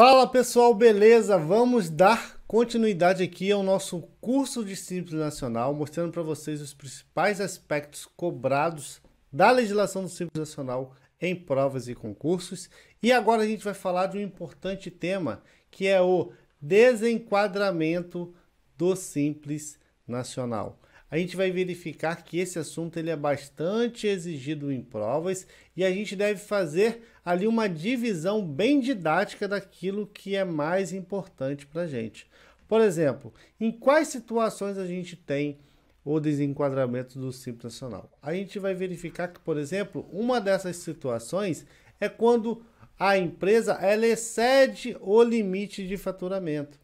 Fala pessoal, beleza? Vamos dar continuidade aqui ao nosso curso de Simples Nacional, mostrando para vocês os principais aspectos cobrados da legislação do Simples Nacional em provas e concursos. E agora a gente vai falar de um importante tema, que é o desenquadramento do Simples Nacional a gente vai verificar que esse assunto ele é bastante exigido em provas e a gente deve fazer ali uma divisão bem didática daquilo que é mais importante para a gente. Por exemplo, em quais situações a gente tem o desenquadramento do Simples Nacional? A gente vai verificar que, por exemplo, uma dessas situações é quando a empresa ela excede o limite de faturamento.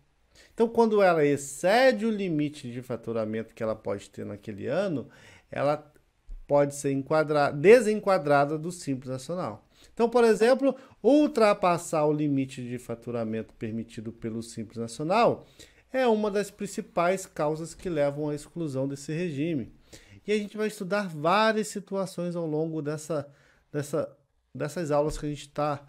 Então, quando ela excede o limite de faturamento que ela pode ter naquele ano, ela pode ser enquadrada, desenquadrada do Simples Nacional. Então, por exemplo, ultrapassar o limite de faturamento permitido pelo Simples Nacional é uma das principais causas que levam à exclusão desse regime. E a gente vai estudar várias situações ao longo dessa, dessa, dessas aulas que a gente está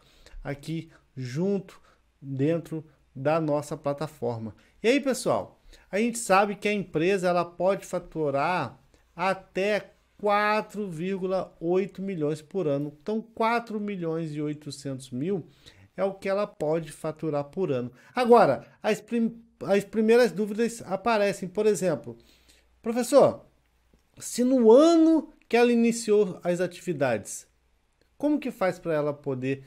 aqui junto, dentro da nossa plataforma. E aí, pessoal, a gente sabe que a empresa ela pode faturar até 4,8 milhões por ano. Então, 4 milhões e 800 mil é o que ela pode faturar por ano. Agora, as, prim as primeiras dúvidas aparecem. Por exemplo, professor, se no ano que ela iniciou as atividades, como que faz para ela poder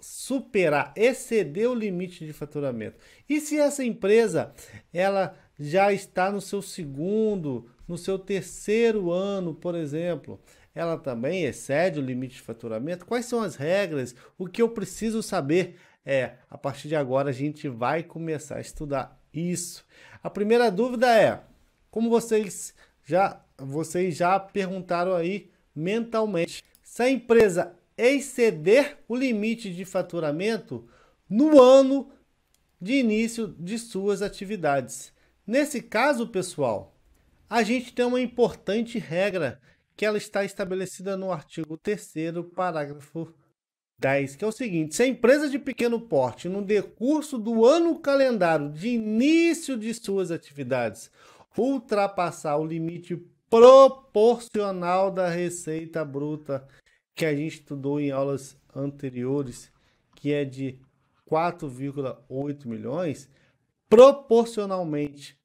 superar, exceder o limite de faturamento. E se essa empresa ela já está no seu segundo, no seu terceiro ano, por exemplo, ela também excede o limite de faturamento? Quais são as regras? O que eu preciso saber é, a partir de agora a gente vai começar a estudar isso. A primeira dúvida é: como vocês já vocês já perguntaram aí mentalmente, se a empresa exceder o limite de faturamento no ano de início de suas atividades. Nesse caso, pessoal, a gente tem uma importante regra que ela está estabelecida no artigo 3 parágrafo 10, que é o seguinte: se a empresa de pequeno porte, no decurso do ano calendário de início de suas atividades, ultrapassar o limite proporcional da receita bruta que a gente estudou em aulas anteriores, que é de 4,8 milhões, proporcionalmente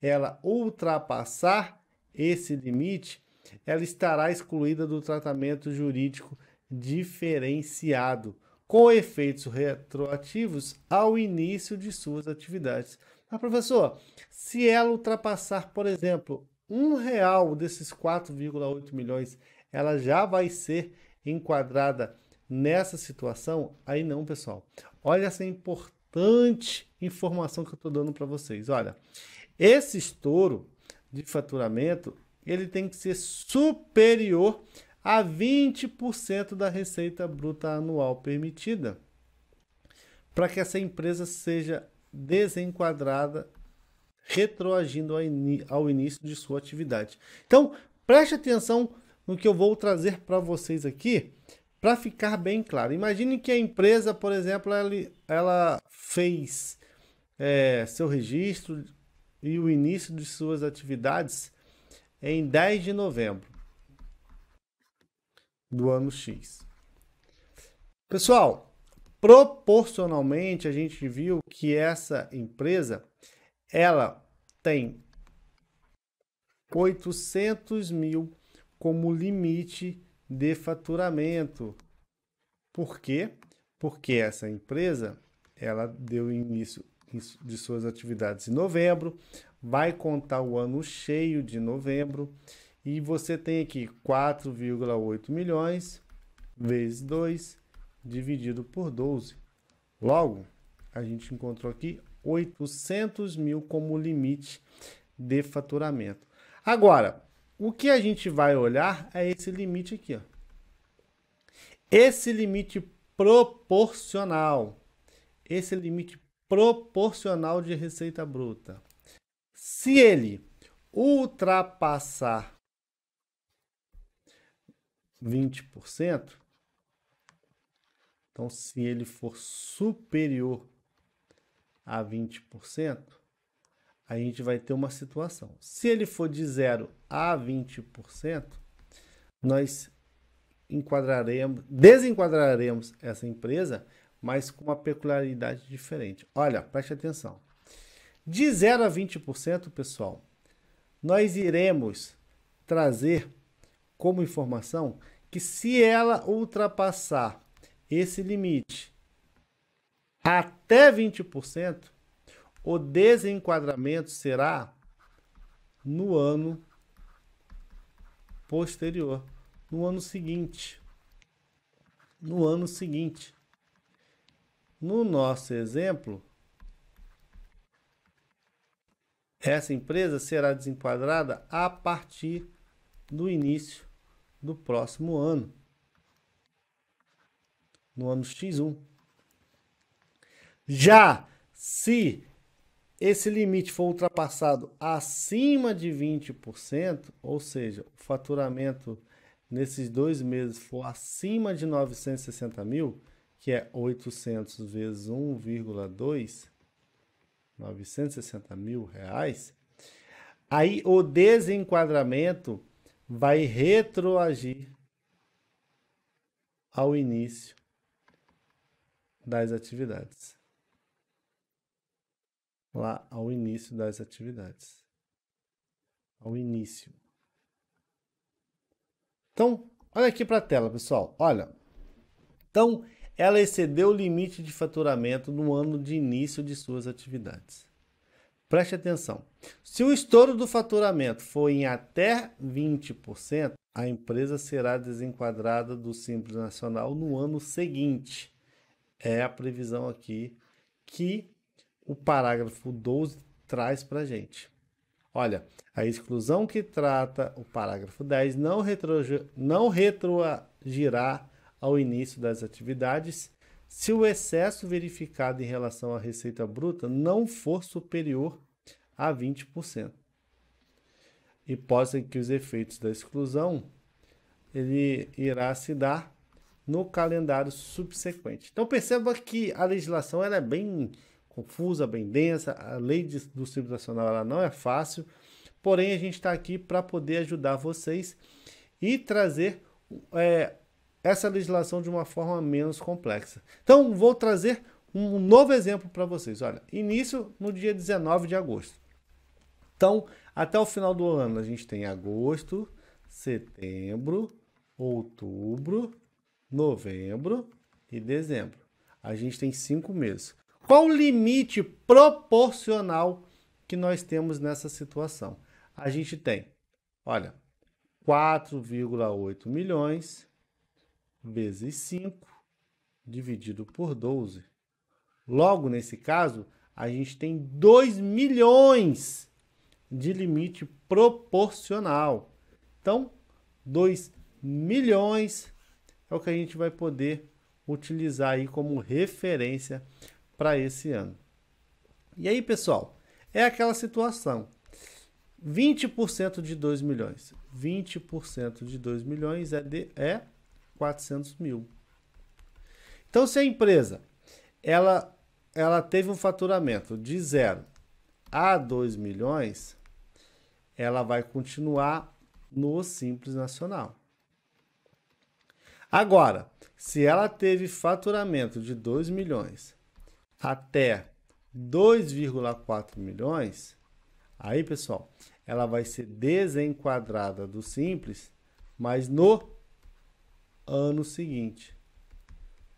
ela ultrapassar esse limite, ela estará excluída do tratamento jurídico diferenciado, com efeitos retroativos ao início de suas atividades. Mas, ah, professor, se ela ultrapassar, por exemplo, um real desses 4,8 milhões, ela já vai ser enquadrada nessa situação, aí não, pessoal. Olha essa importante informação que eu estou dando para vocês. Olha, esse estouro de faturamento ele tem que ser superior a 20% da receita bruta anual permitida para que essa empresa seja desenquadrada, retroagindo ao, início de sua atividade. Então, preste atenção no que eu vou trazer para vocês aqui, para ficar bem claro. Imagine que a empresa, por exemplo, ela, ela fez é, seu registro e o início de suas atividades em 10 de novembro do ano X. Pessoal, proporcionalmente a gente viu que essa empresa ela tem 800 mil como limite de faturamento. Por quê? Porque essa empresa ela deu início de suas atividades em novembro, vai contar o ano cheio de novembro e você tem aqui 4,8 milhões vezes 2 dividido por 12. Logo, a gente encontrou aqui 800 mil como limite de faturamento. Agora, o que a gente vai olhar é esse limite aqui, ó. Esse limite proporcional. Esse limite proporcional de receita bruta. Se ele ultrapassar 20%, então se ele for superior a 20%, a gente vai ter uma situação. Se ele for de 0 a 20%, nós enquadraremos, desenquadraremos essa empresa, mas com uma peculiaridade diferente. Olha, preste atenção. De 0 a 20%, pessoal, nós iremos trazer como informação que se ela ultrapassar esse limite até 20%, o desenquadramento será no ano posterior, no ano seguinte. No ano seguinte. No nosso exemplo, essa empresa será desenquadrada a partir do início do próximo ano, no ano X1. Já se esse limite for ultrapassado acima de 20%, ou seja, o faturamento nesses dois meses for acima de 960 mil, que é 800 vezes 1,2, 960 mil reais, aí o desenquadramento vai retroagir ao início das atividades lá ao início das atividades. Ao início. Então, olha aqui para a tela, pessoal. Olha. Então, ela excedeu o limite de faturamento no ano de início de suas atividades. Preste atenção. Se o estouro do faturamento for em até 20%, a empresa será desenquadrada do Simples Nacional no ano seguinte. É a previsão aqui que o parágrafo 12 traz para a gente. Olha, a exclusão que trata o parágrafo 10 não, retro, não retroagirá ao início das atividades se o excesso verificado em relação à receita bruta não for superior a 20%. Hipótese em que os efeitos da exclusão ele irá se dar no calendário subsequente. Então perceba que a legislação ela é bem confusa, bem densa. A lei de, do Simples Nacional ela não é fácil, porém a gente está aqui para poder ajudar vocês e trazer é, essa legislação de uma forma menos complexa. Então, vou trazer um novo exemplo para vocês. Olha, início no dia 19 de agosto. Então, até o final do ano, a gente tem agosto, setembro, outubro, novembro e dezembro. A gente tem cinco meses. Qual o limite proporcional que nós temos nessa situação? A gente tem, olha, 4,8 milhões vezes 5 dividido por 12. Logo, nesse caso, a gente tem 2 milhões de limite proporcional. Então, 2 milhões é o que a gente vai poder utilizar aí como referência para esse ano. E aí, pessoal, é aquela situação. 20% de 2 milhões. 20% de 2 milhões é, de, é 400 mil. Então, se a empresa ela, ela teve um faturamento de 0 a 2 milhões, ela vai continuar no Simples Nacional. Agora, se ela teve faturamento de 2 milhões até 2,4 milhões, aí pessoal, ela vai ser desenquadrada do simples, mas no ano seguinte.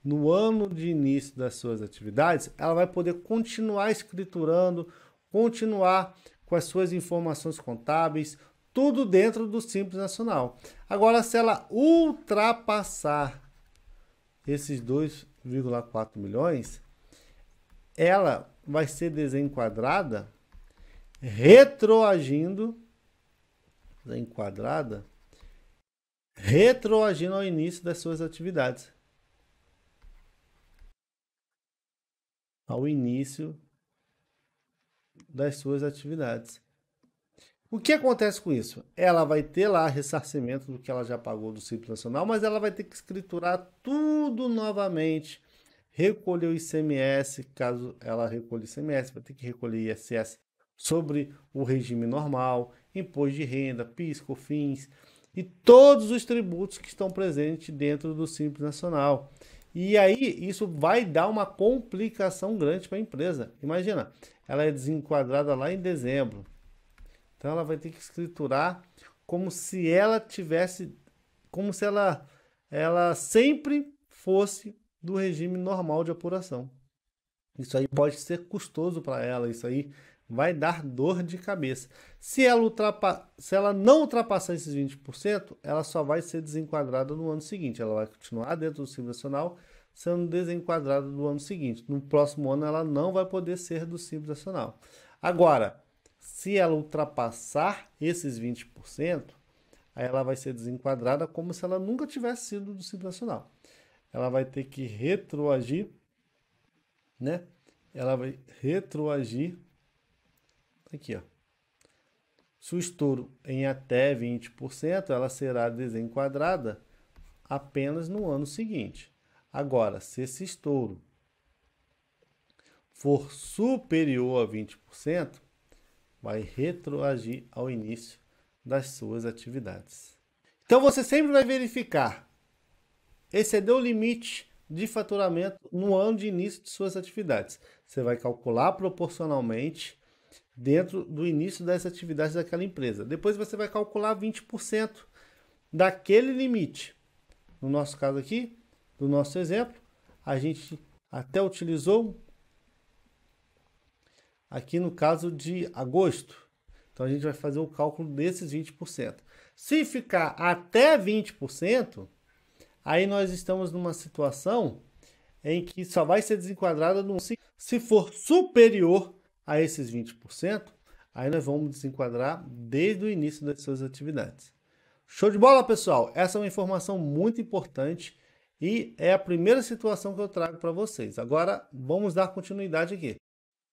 No ano de início das suas atividades, ela vai poder continuar escriturando, continuar com as suas informações contábeis, tudo dentro do Simples Nacional. Agora, se ela ultrapassar esses 2,4 milhões, ela vai ser desenquadrada retroagindo desenquadrada retroagindo ao início das suas atividades. Ao início das suas atividades. O que acontece com isso? Ela vai ter lá ressarcimento do que ela já pagou do Simples Nacional, mas ela vai ter que escriturar tudo novamente recolher o ICMS, caso ela recolha o ICMS, vai ter que recolher ISS sobre o regime normal, imposto de renda, PIS, COFINS e todos os tributos que estão presentes dentro do Simples Nacional. E aí isso vai dar uma complicação grande para a empresa. Imagina, ela é desenquadrada lá em dezembro. Então ela vai ter que escriturar como se ela tivesse como se ela ela sempre fosse do regime normal de apuração. Isso aí pode ser custoso para ela, isso aí vai dar dor de cabeça. Se ela, ultrapa... Se ela não ultrapassar esses 20%, ela só vai ser desenquadrada no ano seguinte. Ela vai continuar dentro do Simples Nacional, sendo desenquadrada no ano seguinte. No próximo ano, ela não vai poder ser do Simples Nacional. Agora, se ela ultrapassar esses 20%, aí ela vai ser desenquadrada como se ela nunca tivesse sido do Simples Nacional ela vai ter que retroagir, né? Ela vai retroagir tá aqui, ó. Se o estouro em até 20%, ela será desenquadrada apenas no ano seguinte. Agora, se esse estouro for superior a 20%, vai retroagir ao início das suas atividades. Então você sempre vai verificar excedeu o limite de faturamento no ano de início de suas atividades. Você vai calcular proporcionalmente dentro do início dessa atividades daquela empresa. Depois você vai calcular 20% daquele limite. No nosso caso aqui, do nosso exemplo, a gente até utilizou aqui no caso de agosto. Então a gente vai fazer o cálculo desses 20%. Se ficar até 20%, Aí nós estamos numa situação em que só vai ser desenquadrada no, se, se for superior a esses 20%, aí nós vamos desenquadrar desde o início das suas atividades. Show de bola, pessoal! Essa é uma informação muito importante e é a primeira situação que eu trago para vocês. Agora vamos dar continuidade aqui.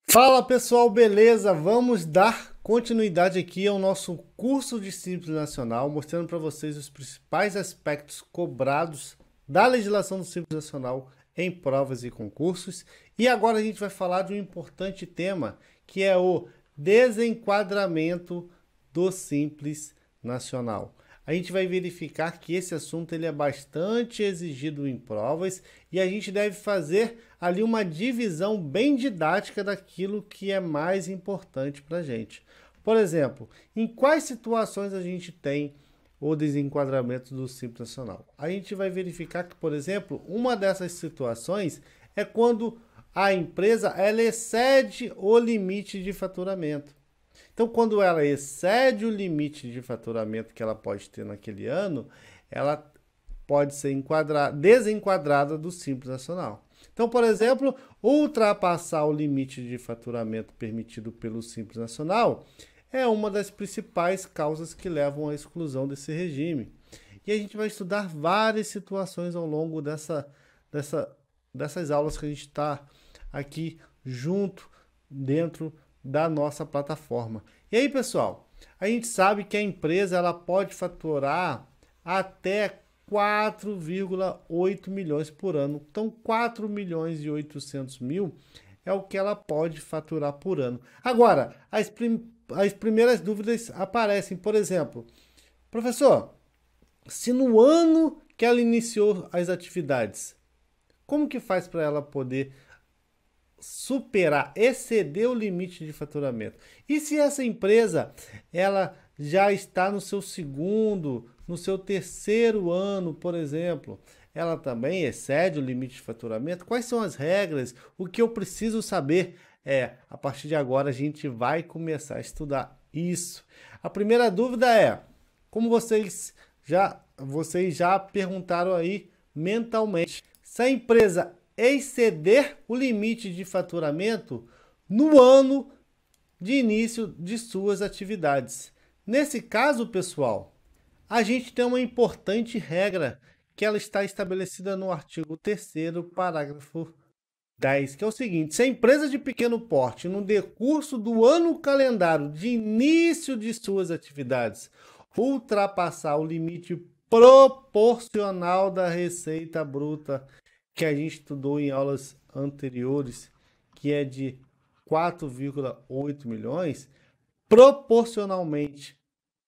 Fala pessoal, beleza? Vamos dar continuidade aqui ao nosso curso de Simples Nacional, mostrando para vocês os principais aspectos cobrados da legislação do Simples Nacional em provas e concursos. E agora a gente vai falar de um importante tema, que é o desenquadramento do Simples Nacional. A gente vai verificar que esse assunto ele é bastante exigido em provas e a gente deve fazer ali uma divisão bem didática daquilo que é mais importante para a gente. Por exemplo, em quais situações a gente tem o desenquadramento do Simples Nacional? A gente vai verificar que, por exemplo, uma dessas situações é quando a empresa ela excede o limite de faturamento. Então, quando ela excede o limite de faturamento que ela pode ter naquele ano, ela pode ser enquadrada, desenquadrada do Simples Nacional. Então, por exemplo, ultrapassar o limite de faturamento permitido pelo Simples Nacional é uma das principais causas que levam à exclusão desse regime. E a gente vai estudar várias situações ao longo dessa, dessa, dessas aulas que a gente está aqui junto dentro da nossa plataforma. E aí, pessoal, a gente sabe que a empresa ela pode faturar até 4,8 milhões por ano. Então, 4 milhões e 800 mil é o que ela pode faturar por ano. Agora, as, prim as primeiras dúvidas aparecem. Por exemplo, professor, se no ano que ela iniciou as atividades, como que faz para ela poder superar, exceder o limite de faturamento? E se essa empresa ela já está no seu segundo no seu terceiro ano, por exemplo, ela também excede o limite de faturamento? Quais são as regras? O que eu preciso saber é, a partir de agora a gente vai começar a estudar isso. A primeira dúvida é, como vocês já vocês já perguntaram aí mentalmente, se a empresa exceder o limite de faturamento no ano de início de suas atividades. Nesse caso, pessoal, a gente tem uma importante regra que ela está estabelecida no artigo 3 parágrafo 10, que é o seguinte: se a empresa de pequeno porte, no decurso do ano calendário de início de suas atividades, ultrapassar o limite proporcional da receita bruta que a gente estudou em aulas anteriores, que é de 4,8 milhões, proporcionalmente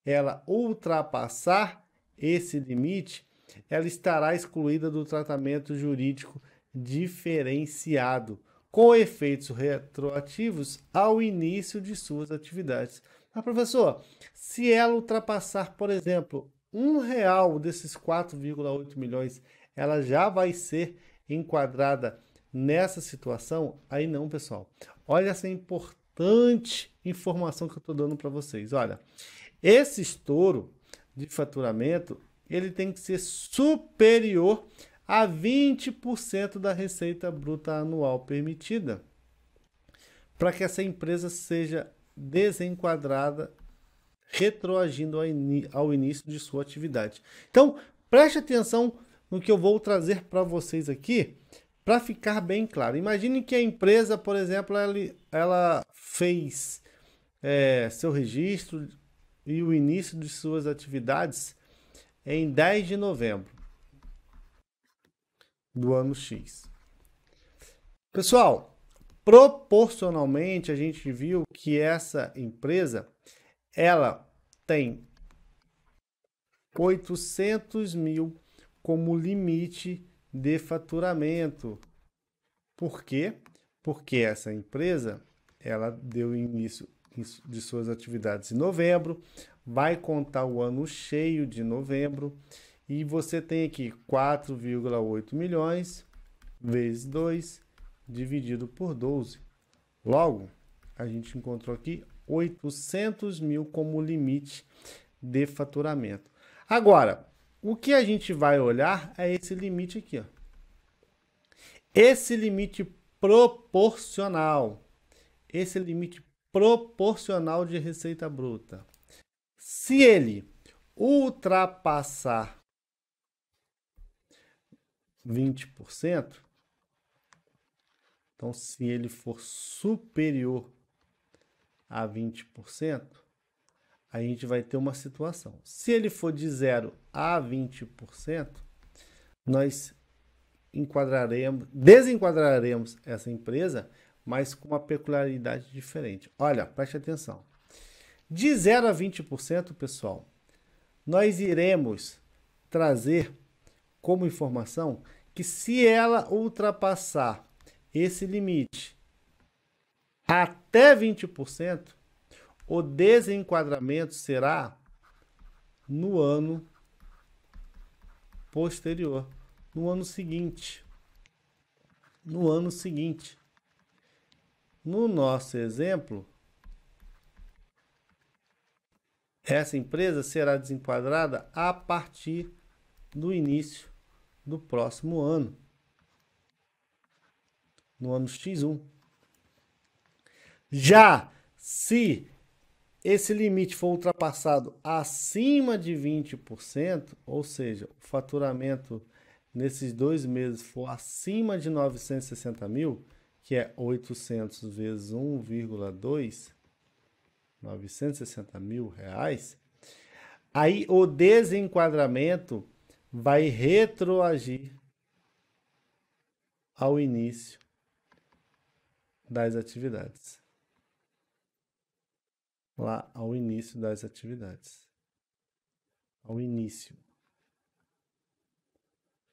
ela ultrapassar esse limite, ela estará excluída do tratamento jurídico diferenciado, com efeitos retroativos ao início de suas atividades. Mas, ah, professor, se ela ultrapassar, por exemplo, um real desses 4,8 milhões, ela já vai ser enquadrada nessa situação? Aí não, pessoal. Olha essa importante informação que eu estou dando para vocês. Olha, esse estouro de faturamento, ele tem que ser superior a 20% da receita bruta anual permitida, para que essa empresa seja desenquadrada retroagindo ao, início de sua atividade. Então, preste atenção no que eu vou trazer para vocês aqui, para ficar bem claro. Imagine que a empresa, por exemplo, ela, ela fez é, seu registro e o início de suas atividades em 10 de novembro do ano X. Pessoal, proporcionalmente a gente viu que essa empresa ela tem 800 mil como limite de faturamento. Por quê? Porque essa empresa ela deu início de suas atividades em novembro, vai contar o ano cheio de novembro e você tem aqui 4,8 milhões vezes 2 dividido por 12. Logo, a gente encontrou aqui 800 mil como limite de faturamento. Agora, o que a gente vai olhar é esse limite aqui. Ó. Esse limite proporcional. Esse limite proporcional de receita bruta. Se ele ultrapassar 20%, então se ele for superior a 20%, a gente vai ter uma situação. Se ele for de 0 a 20%, nós enquadraremos, desenquadraremos essa empresa mas com uma peculiaridade diferente. Olha, preste atenção. De 0 a 20%, pessoal, nós iremos trazer como informação que se ela ultrapassar esse limite até 20%, o desenquadramento será no ano posterior, no ano seguinte. No ano seguinte. No nosso exemplo, essa empresa será desenquadrada a partir do início do próximo ano, no ano X1. Já se esse limite for ultrapassado acima de 20%, ou seja, o faturamento nesses dois meses for acima de 960 mil, que é 800 vezes 1,2, 960 mil reais, aí o desenquadramento vai retroagir ao início das atividades. Lá ao início das atividades. Ao início.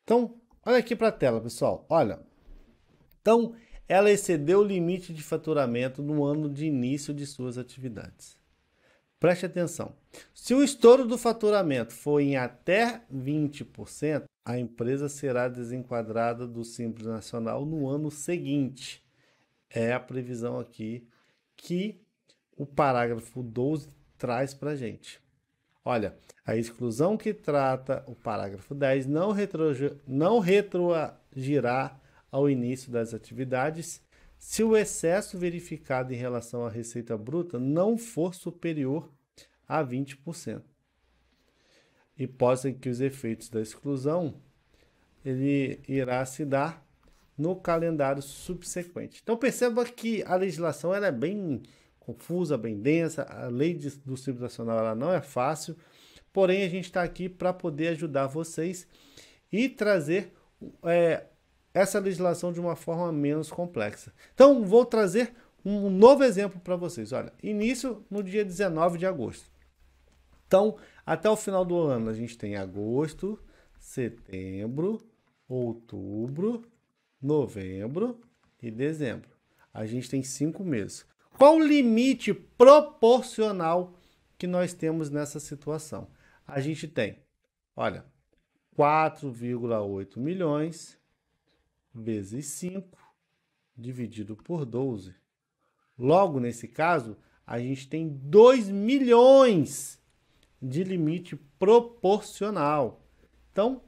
Então, olha aqui para a tela, pessoal. Olha. Então, ela excedeu o limite de faturamento no ano de início de suas atividades. Preste atenção. Se o estouro do faturamento for em até 20%, a empresa será desenquadrada do Simples Nacional no ano seguinte. É a previsão aqui que o parágrafo 12 traz para gente. Olha, a exclusão que trata o parágrafo 10 não, retro, não retroagirá ao início das atividades, se o excesso verificado em relação à receita bruta não for superior a 20%. Hipótese em que os efeitos da exclusão ele irá se dar no calendário subsequente. Então perceba que a legislação ela é bem confusa, bem densa, a lei de, do Simples Nacional ela não é fácil, porém a gente está aqui para poder ajudar vocês e trazer é, essa legislação de uma forma menos complexa. Então, vou trazer um novo exemplo para vocês. Olha, início no dia 19 de agosto. Então, até o final do ano, a gente tem agosto, setembro, outubro, novembro e dezembro. A gente tem cinco meses. Qual o limite proporcional que nós temos nessa situação? A gente tem, olha, 4,8 milhões, vezes 5 dividido por 12. Logo, nesse caso, a gente tem 2 milhões de limite proporcional. Então,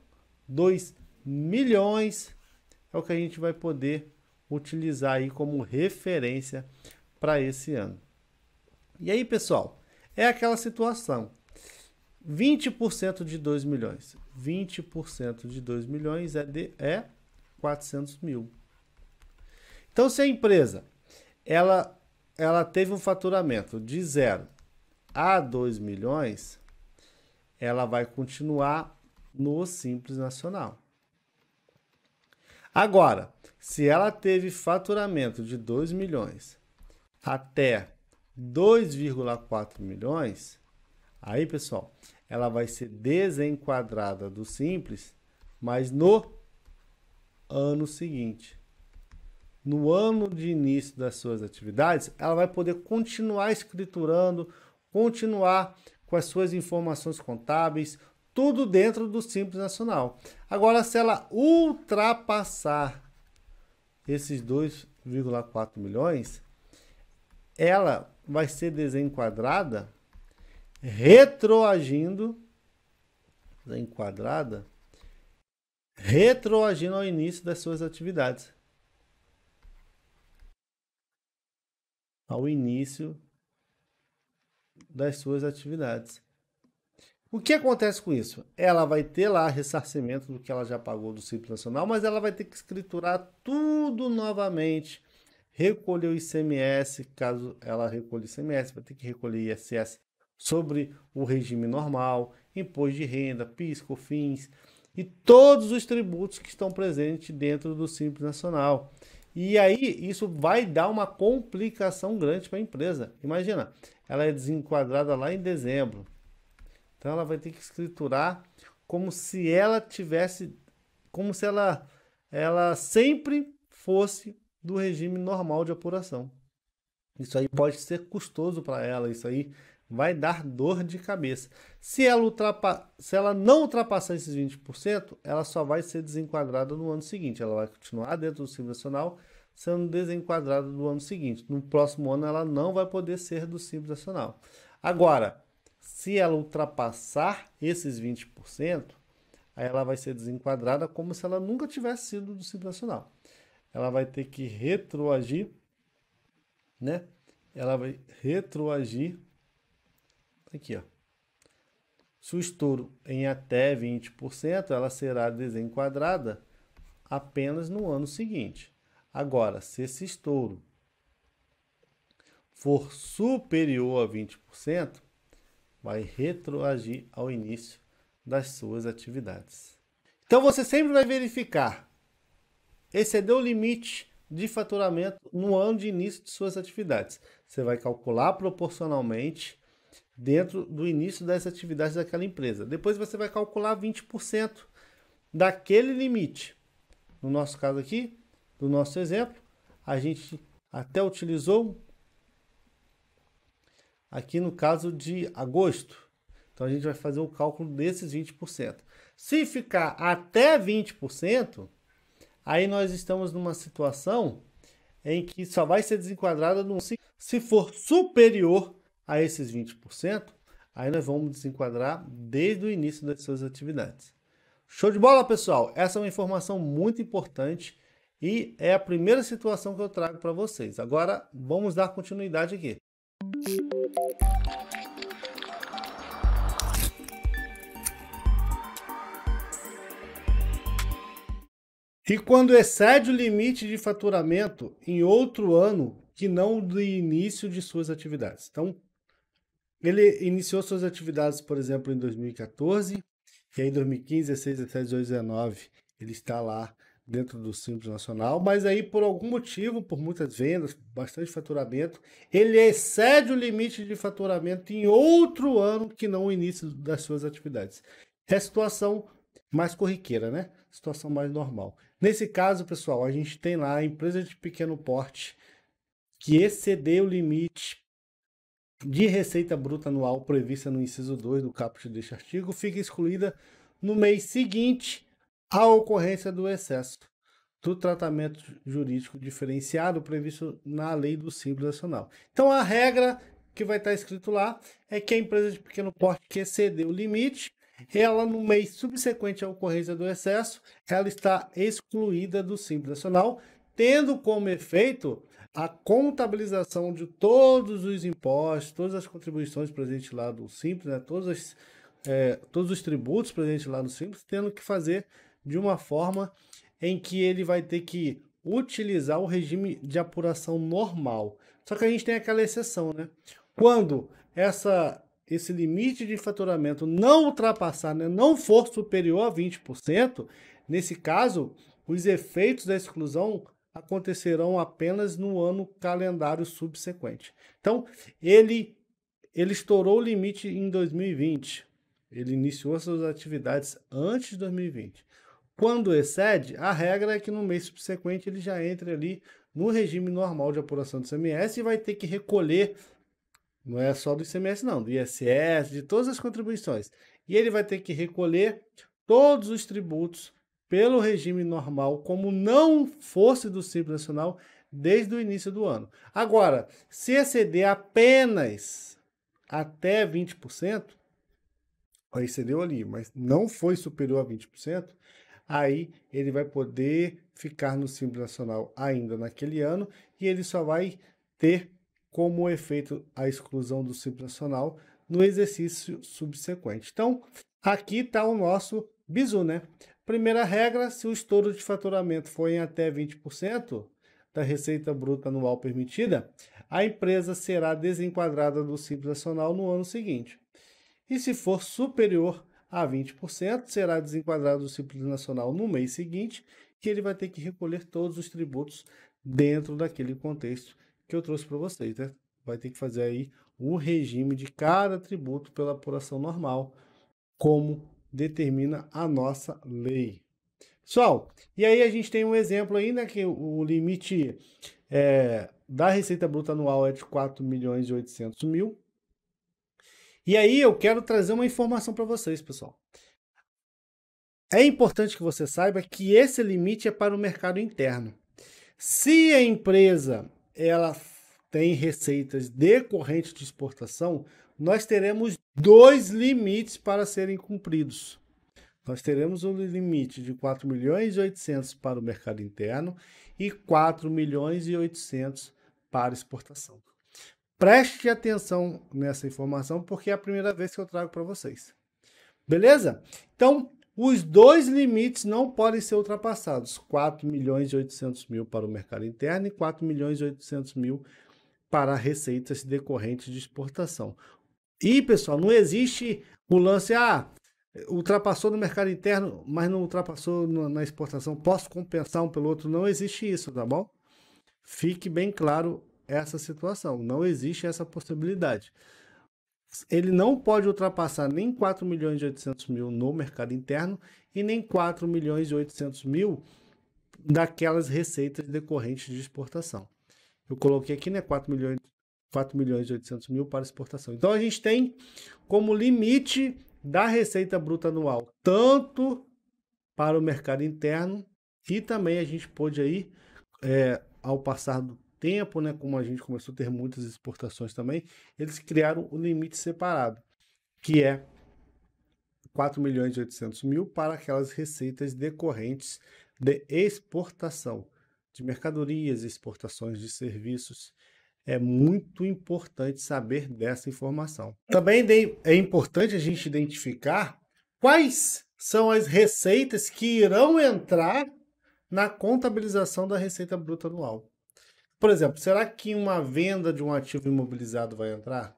2 milhões é o que a gente vai poder utilizar aí como referência para esse ano. E aí, pessoal, é aquela situação. 20% de 2 milhões. 20% de 2 milhões é, de, é 400 mil. Então, se a empresa ela, ela teve um faturamento de zero a 2 milhões, ela vai continuar no Simples Nacional. Agora, se ela teve faturamento de 2 milhões até 2,4 milhões, aí pessoal, ela vai ser desenquadrada do Simples, mas no ano seguinte. No ano de início das suas atividades, ela vai poder continuar escriturando, continuar com as suas informações contábeis, tudo dentro do Simples Nacional. Agora, se ela ultrapassar esses 2,4 milhões, ela vai ser desenquadrada, retroagindo, desenquadrada, retroagindo ao início das suas atividades. Ao início das suas atividades. O que acontece com isso? Ela vai ter lá ressarcimento do que ela já pagou do Simples Nacional, mas ela vai ter que escriturar tudo novamente, recolher o ICMS, caso ela recolha o ICMS, vai ter que recolher ISS sobre o regime normal, imposto de renda, PIS, COFINS, e todos os tributos que estão presentes dentro do Simples Nacional. E aí, isso vai dar uma complicação grande para a empresa. Imagina, ela é desenquadrada lá em dezembro. Então ela vai ter que escriturar como se ela tivesse como se ela ela sempre fosse do regime normal de apuração. Isso aí pode ser custoso para ela, isso aí vai dar dor de cabeça. Se ela, ultrapa... se ela não ultrapassar esses 20%, ela só vai ser desenquadrada no ano seguinte. Ela vai continuar dentro do Simples Nacional, sendo desenquadrada no ano seguinte. No próximo ano, ela não vai poder ser do Simples Nacional. Agora, se ela ultrapassar esses 20%, aí ela vai ser desenquadrada como se ela nunca tivesse sido do Simples Nacional. Ela vai ter que retroagir, né? Ela vai retroagir Aqui, ó. Se o estouro em até 20%, ela será desenquadrada apenas no ano seguinte. Agora, se esse estouro for superior a 20%, vai retroagir ao início das suas atividades. Então você sempre vai verificar excedeu o limite de faturamento no ano de início de suas atividades. Você vai calcular proporcionalmente dentro do início das atividades daquela empresa. Depois você vai calcular 20% daquele limite. No nosso caso aqui, do nosso exemplo, a gente até utilizou aqui no caso de agosto. Então a gente vai fazer o cálculo desses 20%. Se ficar até 20%, aí nós estamos numa situação em que só vai ser desenquadrada no se for superior a esses 20%, aí nós vamos desenquadrar desde o início das suas atividades. Show de bola, pessoal! Essa é uma informação muito importante e é a primeira situação que eu trago para vocês. Agora, vamos dar continuidade aqui. E quando excede o limite de faturamento em outro ano que não do início de suas atividades. Então, ele iniciou suas atividades, por exemplo, em 2014, e aí em 2015, 16, 17, 18, 19, ele está lá dentro do Simples Nacional, mas aí por algum motivo, por muitas vendas, bastante faturamento, ele excede o limite de faturamento em outro ano que não o início das suas atividades. É a situação mais corriqueira, né? Situação mais normal. Nesse caso, pessoal, a gente tem lá a empresa de pequeno porte que excedeu o limite de receita bruta anual prevista no inciso 2 do caput deste artigo fica excluída no mês seguinte à ocorrência do excesso do tratamento jurídico diferenciado previsto na lei do Simples Nacional. Então a regra que vai estar escrito lá é que a empresa de pequeno porte que excedeu o limite, ela no mês subsequente à ocorrência do excesso, ela está excluída do Simples Nacional, tendo como efeito a contabilização de todos os impostos, todas as contribuições presentes lá do Simples, né? Todos as, é, todos os tributos presentes lá no Simples, tendo que fazer de uma forma em que ele vai ter que utilizar o regime de apuração normal. Só que a gente tem aquela exceção, né? Quando essa, esse limite de faturamento não ultrapassar, né, não for superior a 20%, nesse caso, os efeitos da exclusão acontecerão apenas no ano calendário subsequente. Então, ele, ele estourou o limite em 2020. Ele iniciou suas atividades antes de 2020. Quando excede, a regra é que no mês subsequente ele já entra ali no regime normal de apuração do ICMS e vai ter que recolher, não é só do ICMS não, do ISS, de todas as contribuições. E ele vai ter que recolher todos os tributos pelo regime normal, como não fosse do Simples Nacional, desde o início do ano. Agora, se exceder apenas até 20%, aí excedeu ali, mas não foi superior a 20%, aí ele vai poder ficar no Simples Nacional ainda naquele ano e ele só vai ter como efeito a exclusão do Simples Nacional no exercício subsequente. Então, aqui está o nosso bizu, né? Primeira regra: se o estouro de faturamento for em até 20% da receita bruta anual permitida, a empresa será desenquadrada do Simples Nacional no ano seguinte. E se for superior a 20%, será desenquadrado do Simples Nacional no mês seguinte, que ele vai ter que recolher todos os tributos dentro daquele contexto que eu trouxe para vocês. Né? Vai ter que fazer aí o regime de cada tributo pela apuração normal, como determina a nossa lei. Pessoal, e aí a gente tem um exemplo aí, né, que o limite é, da receita bruta anual é de 4 milhões e 800 mil. E aí eu quero trazer uma informação para vocês, pessoal. É importante que você saiba que esse limite é para o mercado interno. Se a empresa ela tem receitas decorrentes de exportação, nós teremos dois limites para serem cumpridos. Nós teremos um limite de 4 milhões e 800 para o mercado interno e 4 milhões e 800 para exportação. Preste atenção nessa informação porque é a primeira vez que eu trago para vocês. Beleza? Então, os dois limites não podem ser ultrapassados. 4 milhões e 800 mil para o mercado interno e 4 milhões e 800 mil para receitas decorrentes de exportação. E, pessoal, não existe o lance, ah, ultrapassou no mercado interno, mas não ultrapassou na exportação. Posso compensar um pelo outro? Não existe isso, tá bom? Fique bem claro essa situação. Não existe essa possibilidade. Ele não pode ultrapassar nem 4 milhões e 800 mil no mercado interno e nem 4 milhões e 800 mil daquelas receitas decorrentes de exportação. Eu coloquei aqui, né, 4 milhões 4 milhões e 800 mil para exportação. Então a gente tem como limite da receita bruta anual, tanto para o mercado interno, e também a gente pôde aí, é, ao passar do tempo, né, como a gente começou a ter muitas exportações também, eles criaram o limite separado, que é 4 milhões e 800 mil para aquelas receitas decorrentes de exportação de mercadorias, exportações de serviços é muito importante saber dessa informação. Também é importante a gente identificar quais são as receitas que irão entrar na contabilização da receita bruta anual. Por exemplo, será que uma venda de um ativo imobilizado vai entrar?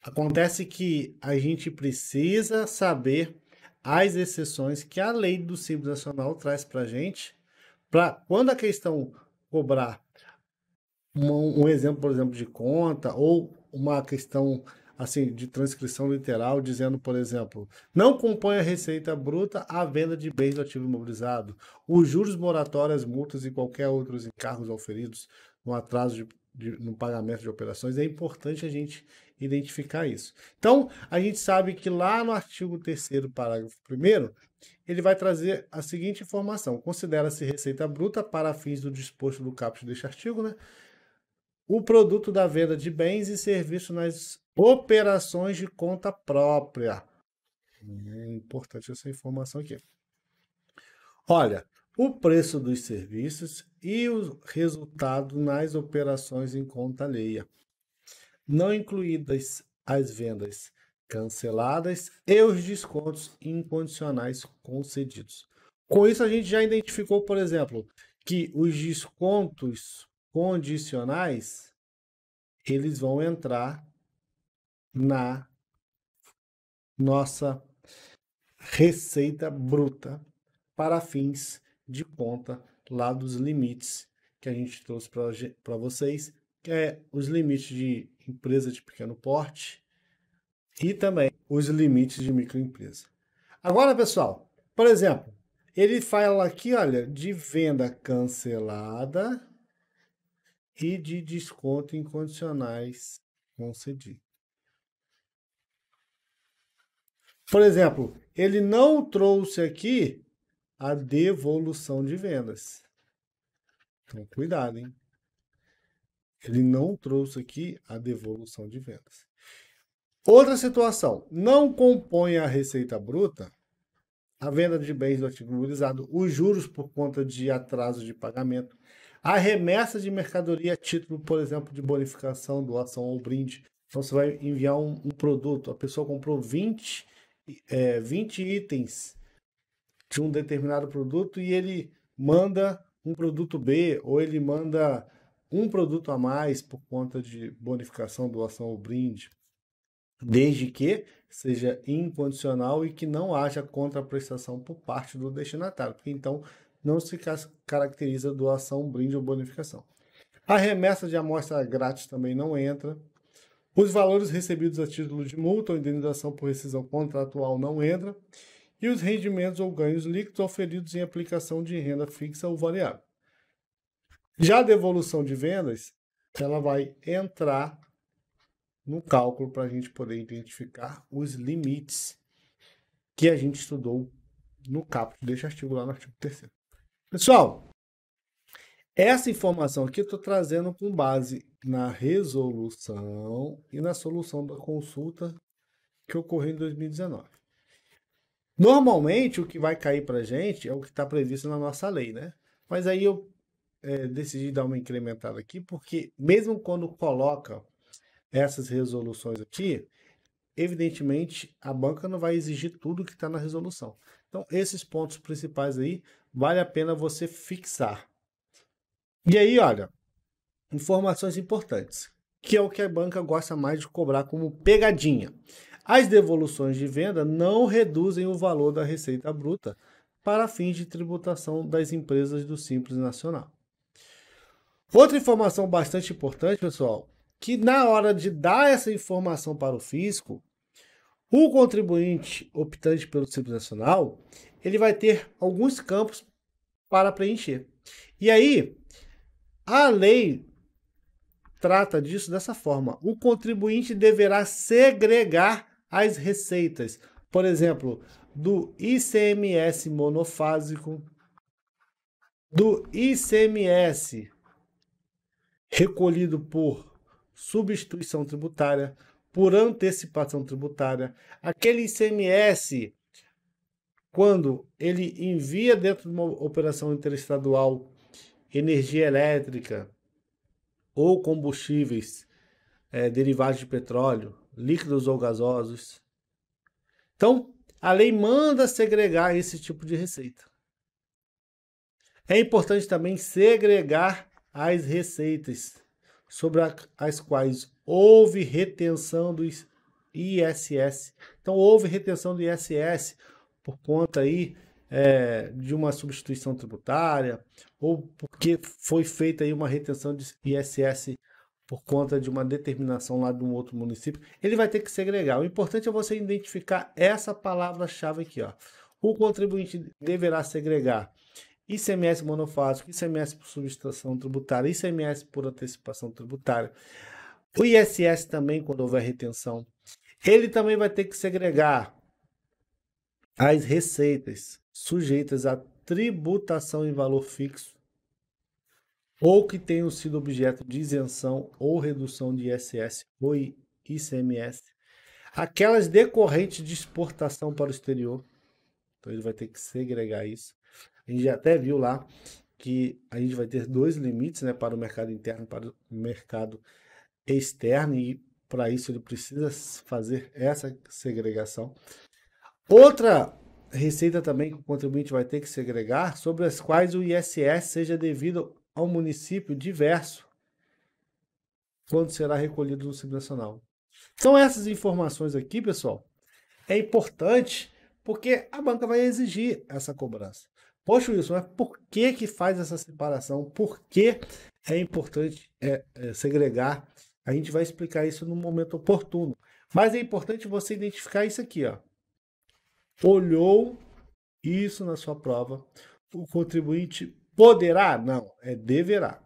Acontece que a gente precisa saber as exceções que a lei do Simples Nacional traz para a gente, para quando a questão cobrar um, um exemplo, por exemplo, de conta ou uma questão assim de transcrição literal, dizendo, por exemplo, não compõe a receita bruta a venda de bens do ativo imobilizado, os juros moratórias, multas e qualquer outros encargos oferidos no atraso de, de, no pagamento de operações. É importante a gente identificar isso. Então, a gente sabe que lá no artigo 3 parágrafo 1 ele vai trazer a seguinte informação: considera-se receita bruta para fins do disposto do caput deste artigo, né? o produto da venda de bens e serviços nas operações de conta própria. É importante essa informação aqui. Olha, o preço dos serviços e o resultado nas operações em conta alheia, não incluídas as vendas canceladas e os descontos incondicionais concedidos. Com isso, a gente já identificou, por exemplo, que os descontos condicionais, eles vão entrar na nossa receita bruta para fins de conta lá dos limites que a gente trouxe para vocês, que é os limites de empresa de pequeno porte e também os limites de microempresa. Agora, pessoal, por exemplo, ele fala aqui, olha, de venda cancelada e de desconto incondicionais concedidos. Por exemplo, ele não trouxe aqui a devolução de vendas. Então, cuidado, hein? Ele não trouxe aqui a devolução de vendas. Outra situação, não compõe a receita bruta a venda de bens do ativo imobilizado, os juros por conta de atraso de pagamento, a remessa de mercadoria a título, por exemplo, de bonificação, doação ou brinde. Então você vai enviar um, um produto, a pessoa comprou 20, é, 20 itens de um determinado produto e ele manda um produto B ou ele manda um produto a mais por conta de bonificação, doação ou brinde, desde que seja incondicional e que não haja contraprestação por parte do destinatário, porque então não se caracteriza doação, brinde ou bonificação. A remessa de amostra grátis também não entra. Os valores recebidos a título de multa ou indenização por rescisão contratual não entra. E os rendimentos ou ganhos líquidos oferidos em aplicação de renda fixa ou variável. Já a devolução de vendas, ela vai entrar no cálculo para a gente poder identificar os limites que a gente estudou no capítulo deste artigo lá no artigo 3 Pessoal, essa informação aqui eu estou trazendo com base na resolução e na solução da consulta que ocorreu em 2019. Normalmente, o que vai cair para gente é o que está previsto na nossa lei, né? Mas aí eu é, decidi dar uma incrementada aqui, porque mesmo quando coloca essas resoluções aqui, evidentemente a banca não vai exigir tudo que está na resolução. Então, esses pontos principais aí vale a pena você fixar. E aí, olha, informações importantes, que é o que a banca gosta mais de cobrar como pegadinha. As devoluções de venda não reduzem o valor da receita bruta para fins de tributação das empresas do Simples Nacional. Outra informação bastante importante, pessoal, que na hora de dar essa informação para o fisco, o contribuinte optante pelo Simples Nacional, ele vai ter alguns campos para preencher. E aí, a lei trata disso dessa forma: o contribuinte deverá segregar as receitas, por exemplo, do ICMS monofásico, do ICMS recolhido por substituição tributária, por antecipação tributária, aquele ICMS quando ele envia dentro de uma operação interestadual energia elétrica ou combustíveis é, derivados de petróleo, líquidos ou gasosos. Então, a lei manda segregar esse tipo de receita. É importante também segregar as receitas sobre as quais houve retenção do ISS. Então, houve retenção do ISS por conta aí é, de uma substituição tributária ou porque foi feita aí uma retenção de ISS por conta de uma determinação lá de um outro município, ele vai ter que segregar. O importante é você identificar essa palavra-chave aqui, ó. O contribuinte deverá segregar ICMS monofásico, ICMS por substituição tributária, ICMS por antecipação tributária, o ISS também quando houver retenção. Ele também vai ter que segregar as receitas sujeitas à tributação em valor fixo ou que tenham sido objeto de isenção ou redução de ISS ou ICMS, aquelas decorrentes de exportação para o exterior. Então ele vai ter que segregar isso. A gente já até viu lá que a gente vai ter dois limites né, para o mercado interno e para o mercado externo, e para isso ele precisa fazer essa segregação. Outra receita também que o contribuinte vai ter que segregar, sobre as quais o ISS seja devido ao município diverso, quando será recolhido no Simples Nacional. Então, essas informações aqui, pessoal, é importante porque a banca vai exigir essa cobrança. Poxa, Wilson, mas por que, que faz essa separação? Por que é importante é, é, segregar? A gente vai explicar isso no momento oportuno. Mas é importante você identificar isso aqui, ó olhou isso na sua prova, o contribuinte poderá? Não, é deverá.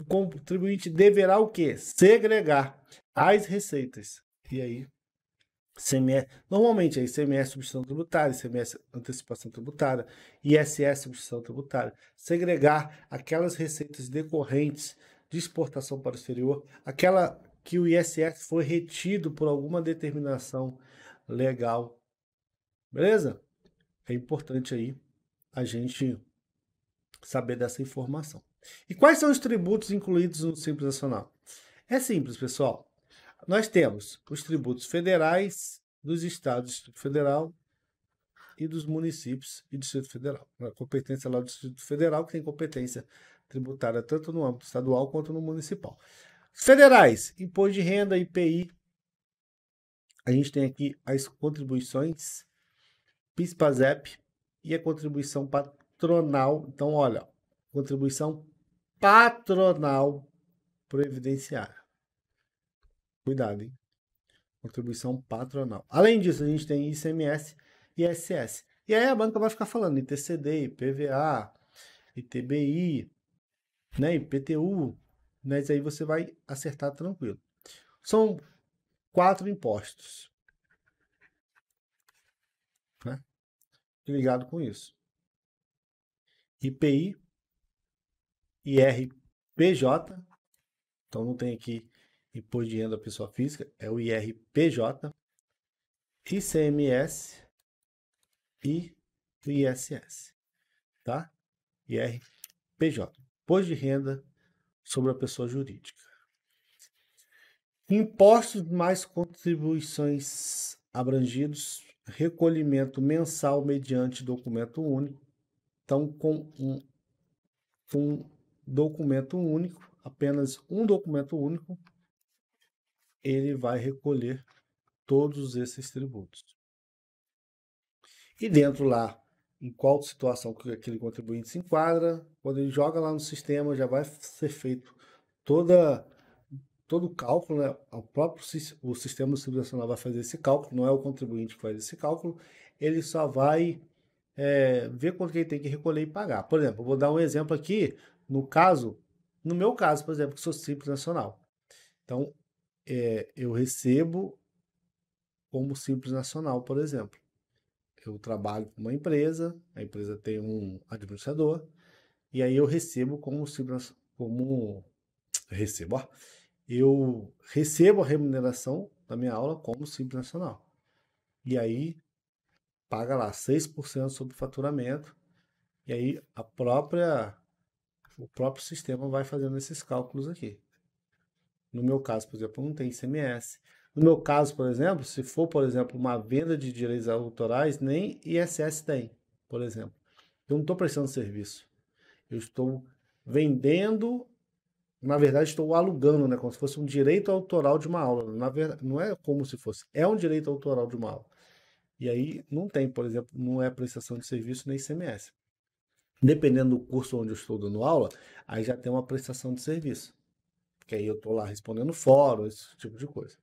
O contribuinte deverá o quê? Segregar as receitas. E aí, CMS, normalmente aí é CMS, substituição tributária, CMS, antecipação tributária, ISS substituição tributária. Segregar aquelas receitas decorrentes de exportação para o exterior, aquela que o ISS foi retido por alguma determinação legal Beleza? É importante aí a gente saber dessa informação. E quais são os tributos incluídos no Simples Nacional? É simples, pessoal. Nós temos os tributos federais, dos estados do Distrito Federal e dos municípios e Distrito Federal. A competência lá do Distrito Federal, que tem competência tributária tanto no âmbito estadual quanto no municipal. Federais, imposto de renda, IPI. A gente tem aqui as contribuições PISPAZEP e a contribuição patronal. Então, olha, contribuição patronal previdenciária. Cuidado, hein? Contribuição patronal. Além disso, a gente tem ICMS e ISS. E aí a banca vai ficar falando ITCD, IPVA, ITBI, né, IPTU, mas né, aí você vai acertar tranquilo. São quatro impostos. ligado com isso. IPI, IRPJ, então não tem aqui Imposto de Renda da Pessoa Física, é o IRPJ, ICMS e o ISS, tá? IRPJ, Imposto de Renda sobre a Pessoa Jurídica. Impostos mais contribuições abrangidos recolhimento mensal mediante documento único. Então, com um, um documento único, apenas um documento único, ele vai recolher todos esses tributos. E dentro lá, em qual situação que aquele contribuinte se enquadra, quando ele joga lá no sistema, já vai ser feito toda todo o cálculo, né, o próprio o sistema civilizacional vai fazer esse cálculo, não é o contribuinte que faz esse cálculo, ele só vai é, ver quanto que ele tem que recolher e pagar. Por exemplo, vou dar um exemplo aqui, no caso, no meu caso, por exemplo, que sou simples nacional. Então, é, eu recebo como simples nacional, por exemplo. Eu trabalho com uma empresa, a empresa tem um administrador, e aí eu recebo como simples, como eu recebo, ó, eu recebo a remuneração da minha aula como Simples Nacional. E aí paga lá 6% sobre o faturamento. E aí a própria o próprio sistema vai fazendo esses cálculos aqui. No meu caso, por exemplo, não tem ICMS. No meu caso, por exemplo, se for, por exemplo, uma venda de direitos autorais, nem ISS tem, por exemplo. Eu não estou prestando serviço. Eu estou vendendo na verdade, estou alugando, né? Como se fosse um direito autoral de uma aula. Na verdade, não é como se fosse, é um direito autoral de uma aula. E aí não tem, por exemplo, não é prestação de serviço nem ICMS. Dependendo do curso onde eu estou dando aula, aí já tem uma prestação de serviço. Que aí eu estou lá respondendo fórum, esse tipo de coisa.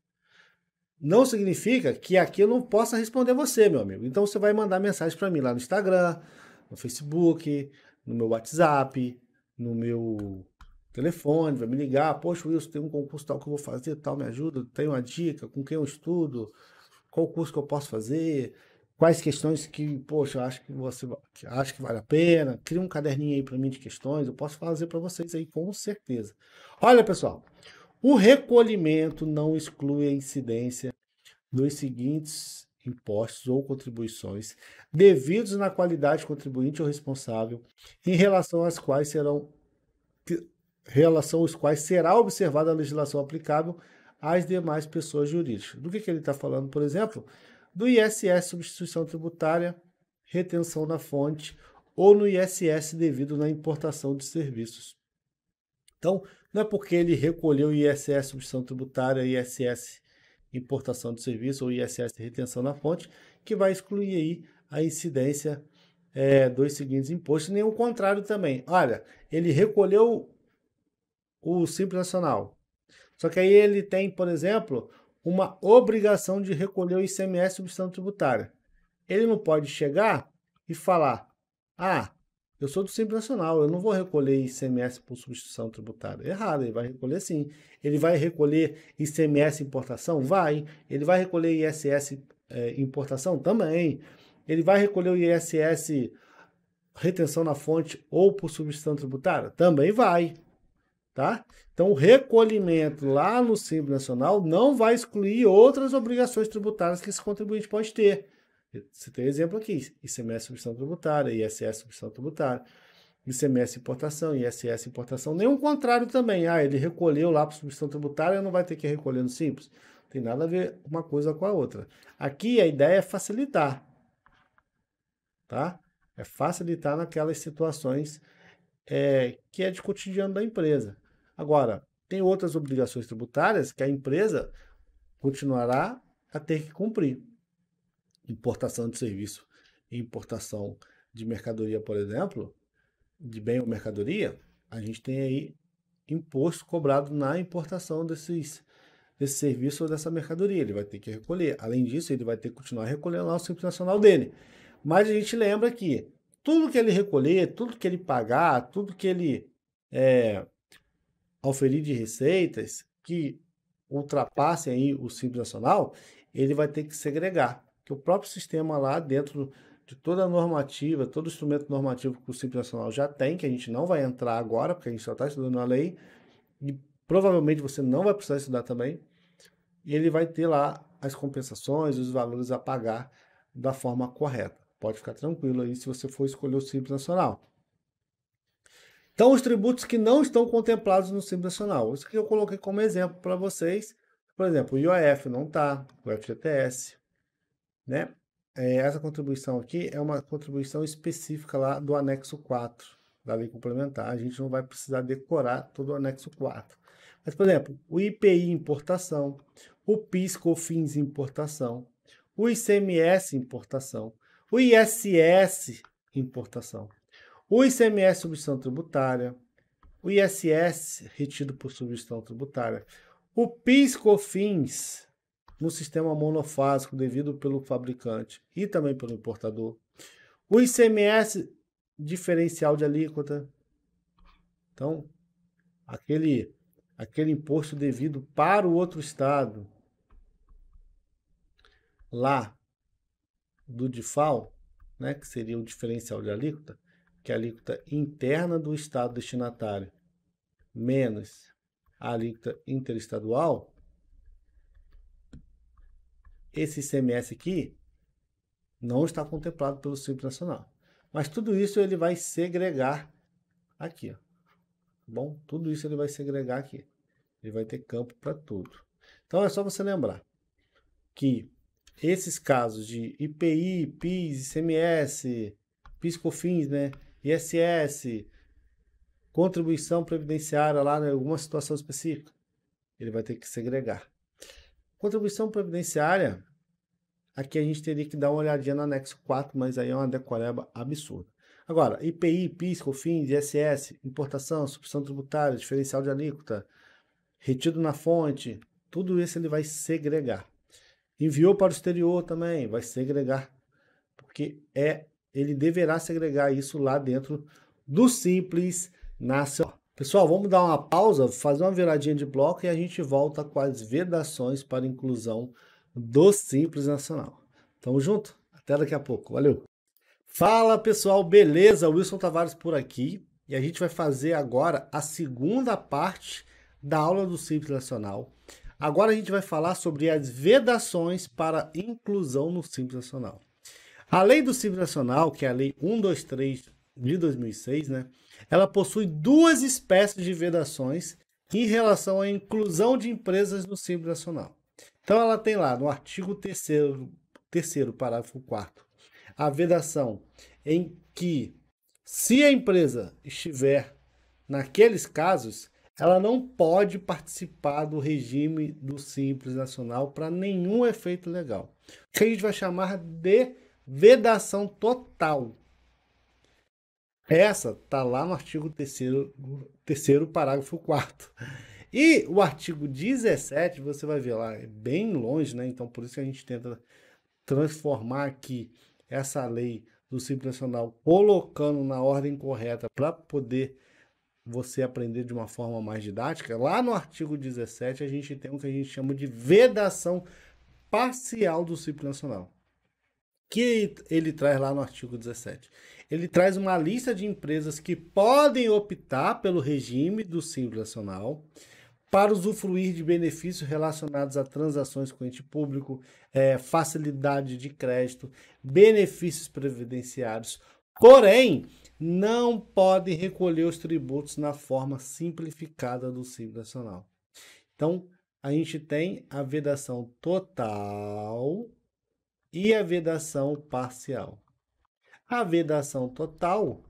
Não significa que aqui eu não possa responder você, meu amigo. Então você vai mandar mensagem para mim lá no Instagram, no Facebook, no meu WhatsApp, no meu telefone, vai me ligar, poxa, Wilson, tem um concurso tal que eu vou fazer, tal, me ajuda, tem uma dica, com quem eu estudo, qual curso que eu posso fazer, quais questões que, poxa, acho que você que acho que vale a pena, cria um caderninho aí para mim de questões, eu posso fazer para vocês aí com certeza. Olha, pessoal, o recolhimento não exclui a incidência dos seguintes impostos ou contribuições devidos na qualidade contribuinte ou responsável, em relação às quais serão relação aos quais será observada a legislação aplicável às demais pessoas jurídicas. Do que, que ele está falando, por exemplo? Do ISS, substituição tributária, retenção na fonte, ou no ISS devido na importação de serviços. Então, não é porque ele recolheu ISS, substituição tributária, ISS, importação de serviços ou ISS, retenção na fonte, que vai excluir aí a incidência é, dos seguintes impostos, nem o contrário também. Olha, ele recolheu o Simples Nacional. Só que aí ele tem, por exemplo, uma obrigação de recolher o ICMS substituição tributária. Ele não pode chegar e falar: ah, eu sou do Simples Nacional, eu não vou recolher ICMS por substituição tributária. Errado, ele vai recolher sim. Ele vai recolher ICMS importação? Vai. Ele vai recolher ISS eh, é, importação? Também. Ele vai recolher o ISS retenção na fonte ou por substituição tributária? Também vai. Tá? Então, o recolhimento lá no Simples Nacional não vai excluir outras obrigações tributárias que esse contribuinte pode ter. Você tem exemplo aqui: ICMS substituição tributária, ISS substituição tributária, ICMS importação, ISS importação. Nenhum contrário também. Ah, ele recolheu lá para substituição tributária, não vai ter que recolher no Simples. Tem nada a ver uma coisa com a outra. Aqui a ideia é facilitar. Tá? É facilitar naquelas situações é, que é de cotidiano da empresa. Agora, tem outras obrigações tributárias que a empresa continuará a ter que cumprir. Importação de serviço e importação de mercadoria, por exemplo, de bem ou mercadoria, a gente tem aí imposto cobrado na importação desses, desse serviço ou dessa mercadoria. Ele vai ter que recolher. Além disso, ele vai ter que continuar recolhendo lá o Simples Nacional dele. Mas a gente lembra que tudo que ele recolher, tudo que ele pagar, tudo que ele é, auferir de receitas que ultrapassem aí o Simples Nacional, ele vai ter que segregar, que o próprio sistema lá dentro de toda a normativa, todo instrumento normativo que o Simples Nacional já tem, que a gente não vai entrar agora, porque a gente só está estudando a lei, e provavelmente você não vai precisar estudar também, ele vai ter lá as compensações, os valores a pagar da forma correta. Pode ficar tranquilo aí se você for escolher o Simples Nacional. Então, os tributos que não estão contemplados no Simples Nacional. Isso que eu coloquei como exemplo para vocês. Por exemplo, o IOF não está, o FGTS. Né? É, essa contribuição aqui é uma contribuição específica lá do anexo 4 da lei complementar. A gente não vai precisar decorar todo o anexo 4. Mas, por exemplo, o IPI importação, o PIS COFINS importação, o ICMS importação, o ISS importação o ICMS substituição tributária, o ISS retido por substituição tributária, o PIS COFINS no sistema monofásico devido pelo fabricante e também pelo importador, o ICMS diferencial de alíquota. Então, aquele aquele imposto devido para o outro estado lá do DIFAL, né, que seria o diferencial de alíquota, que é a alíquota interna do estado destinatário, menos a alíquota interestadual, esse ICMS aqui não está contemplado pelo Simples Nacional. Mas tudo isso ele vai segregar aqui. Ó. Tá bom, tudo isso ele vai segregar aqui. Ele vai ter campo para tudo. Então é só você lembrar que esses casos de IPI, PIS, ICMS, PIS, COFINS, né? ISS, contribuição previdenciária lá em né, alguma situação específica. Ele vai ter que segregar. Contribuição previdenciária, aqui a gente teria que dar uma olhadinha no anexo 4, mas aí é uma decoreba absurda. Agora, IPI, PIS, COFINS, ISS, importação, substituição tributária, diferencial de alíquota, retido na fonte, tudo isso ele vai segregar. Enviou para o exterior também, vai segregar, porque é ele deverá segregar isso lá dentro do Simples Nacional. Pessoal, vamos dar uma pausa, fazer uma viradinha de bloco e a gente volta com as vedações para inclusão do Simples Nacional. Tamo junto? Até daqui a pouco. Valeu! Fala pessoal, beleza? Wilson Tavares por aqui e a gente vai fazer agora a segunda parte da aula do Simples Nacional. Agora a gente vai falar sobre as vedações para inclusão no Simples Nacional. A Lei do Civil Nacional, que é a Lei 123 de 2006, né, ela possui duas espécies de vedações em relação à inclusão de empresas no Civil Nacional. Então ela tem lá no artigo 3 parágrafo 4 a vedação em que se a empresa estiver naqueles casos, ela não pode participar do regime do Simples Nacional para nenhum efeito legal. Que a gente vai chamar de Vedação total. Essa tá lá no artigo 3 terceiro parágrafo 4 E o artigo 17, você vai ver lá, é bem longe, né? Então, por isso que a gente tenta transformar aqui essa lei do Simples Nacional, colocando na ordem correta para poder você aprender de uma forma mais didática. Lá no artigo 17, a gente tem o que a gente chama de vedação parcial do Simples Nacional que ele traz lá no artigo 17? Ele traz uma lista de empresas que podem optar pelo regime do Simples Nacional para usufruir de benefícios relacionados a transações com ente público, é, facilidade de crédito, benefícios previdenciários. Porém, não podem recolher os tributos na forma simplificada do Simples Nacional. Então, a gente tem a vedação total e a vedação parcial. A vedação total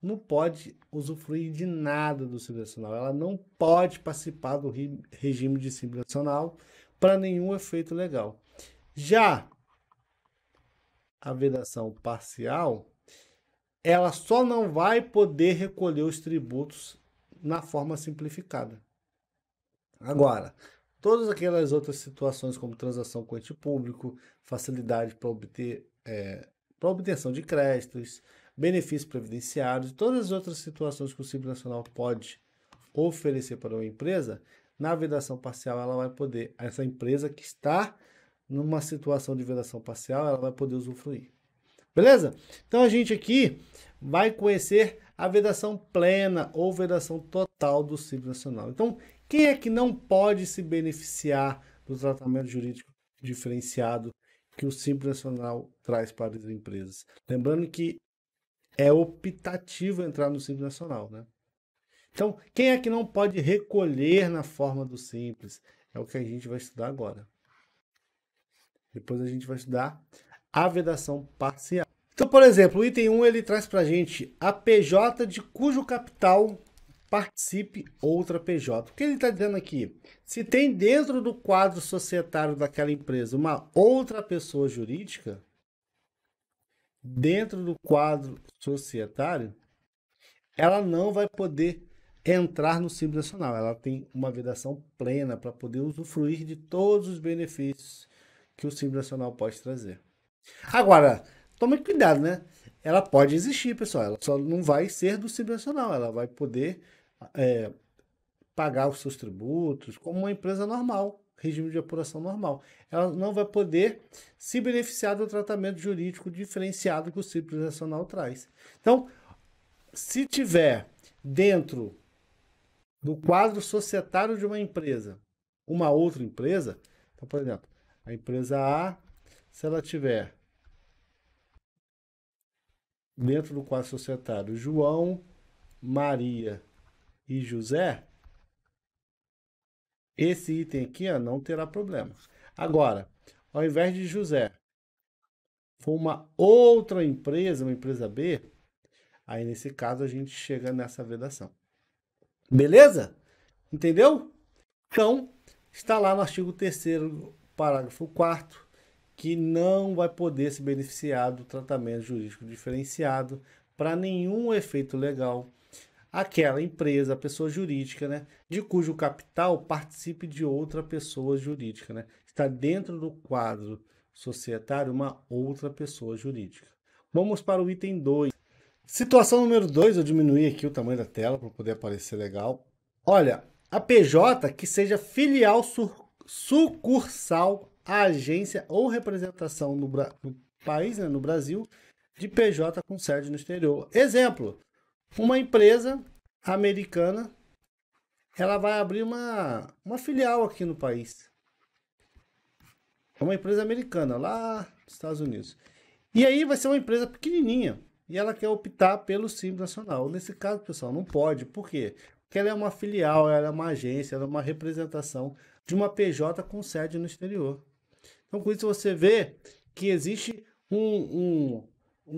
não pode usufruir de nada do cílio nacional, ela não pode participar do regime de cílio nacional para nenhum efeito legal. Já a vedação parcial, ela só não vai poder recolher os tributos na forma simplificada. Agora, Todas aquelas outras situações, como transação com ente público, facilidade para obter é, para obtenção de créditos, benefícios previdenciários, todas as outras situações que o Simples Nacional pode oferecer para uma empresa, na vedação parcial ela vai poder, essa empresa que está numa situação de vedação parcial, ela vai poder usufruir. Beleza? Então a gente aqui vai conhecer a vedação plena ou vedação total do Simples Nacional. Então, quem é que não pode se beneficiar do tratamento jurídico diferenciado que o Simples Nacional traz para as empresas? Lembrando que é optativo entrar no Simples Nacional, né? Então, quem é que não pode recolher na forma do Simples? É o que a gente vai estudar agora. Depois a gente vai estudar a vedação parcial. Então, por exemplo, o item 1 ele traz para a gente a PJ de cujo capital participe outra PJ. O que ele está dizendo aqui? Se tem dentro do quadro societário daquela empresa uma outra pessoa jurídica, dentro do quadro societário, ela não vai poder entrar no Simples Nacional. Ela tem uma vedação plena para poder usufruir de todos os benefícios que o Simples Nacional pode trazer. Agora, tome cuidado, né? Ela pode existir, pessoal. Ela só não vai ser do Simples Nacional. Ela vai poder é, pagar os seus tributos como uma empresa normal, regime de apuração normal. Ela não vai poder se beneficiar do tratamento jurídico diferenciado que o Simples Nacional traz. Então, se tiver dentro do quadro societário de uma empresa, uma outra empresa, então, por exemplo, a empresa A, se ela tiver dentro do quadro societário João, Maria e José, esse item aqui ó, não terá problema. Agora, ao invés de José, for uma outra empresa, uma empresa B, aí nesse caso a gente chega nessa vedação. Beleza? Entendeu? Então, está lá no artigo 3 parágrafo 4 que não vai poder se beneficiar do tratamento jurídico diferenciado para nenhum efeito legal aquela empresa, pessoa jurídica, né, de cujo capital participe de outra pessoa jurídica, né? Está dentro do quadro societário uma outra pessoa jurídica. Vamos para o item 2. Situação número 2, eu diminuí aqui o tamanho da tela para poder aparecer legal. Olha, a PJ que seja filial sucursal à agência ou representação no, no país, né, no Brasil, de PJ com sede no exterior. Exemplo, uma empresa americana, ela vai abrir uma, uma filial aqui no país. É uma empresa americana, lá nos Estados Unidos. E aí vai ser uma empresa pequenininha. E ela quer optar pelo símbolo nacional. Nesse caso, pessoal, não pode. Por quê? Porque ela é uma filial, ela é uma agência, ela é uma representação de uma PJ com sede no exterior. Então, com isso, você vê que existe um, um,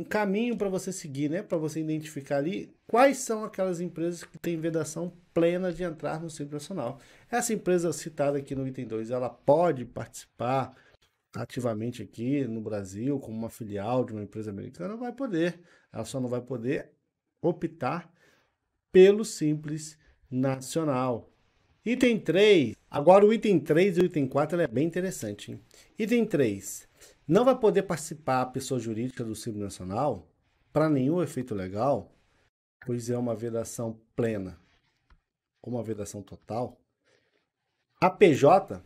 um caminho para você seguir, né? Para você identificar ali quais são aquelas empresas que têm vedação plena de entrar no Ciclo Nacional. Essa empresa citada aqui no item 2, ela pode participar ativamente aqui no Brasil como uma filial de uma empresa americana? Vai poder. Ela só não vai poder optar pelo Simples Nacional. Item 3. Agora o item 3 e o item 4 é bem interessante. Hein? Item 3. Não vai poder participar a pessoa jurídica do Simples Nacional para nenhum efeito legal pois é uma vedação plena ou uma vedação total, a PJ,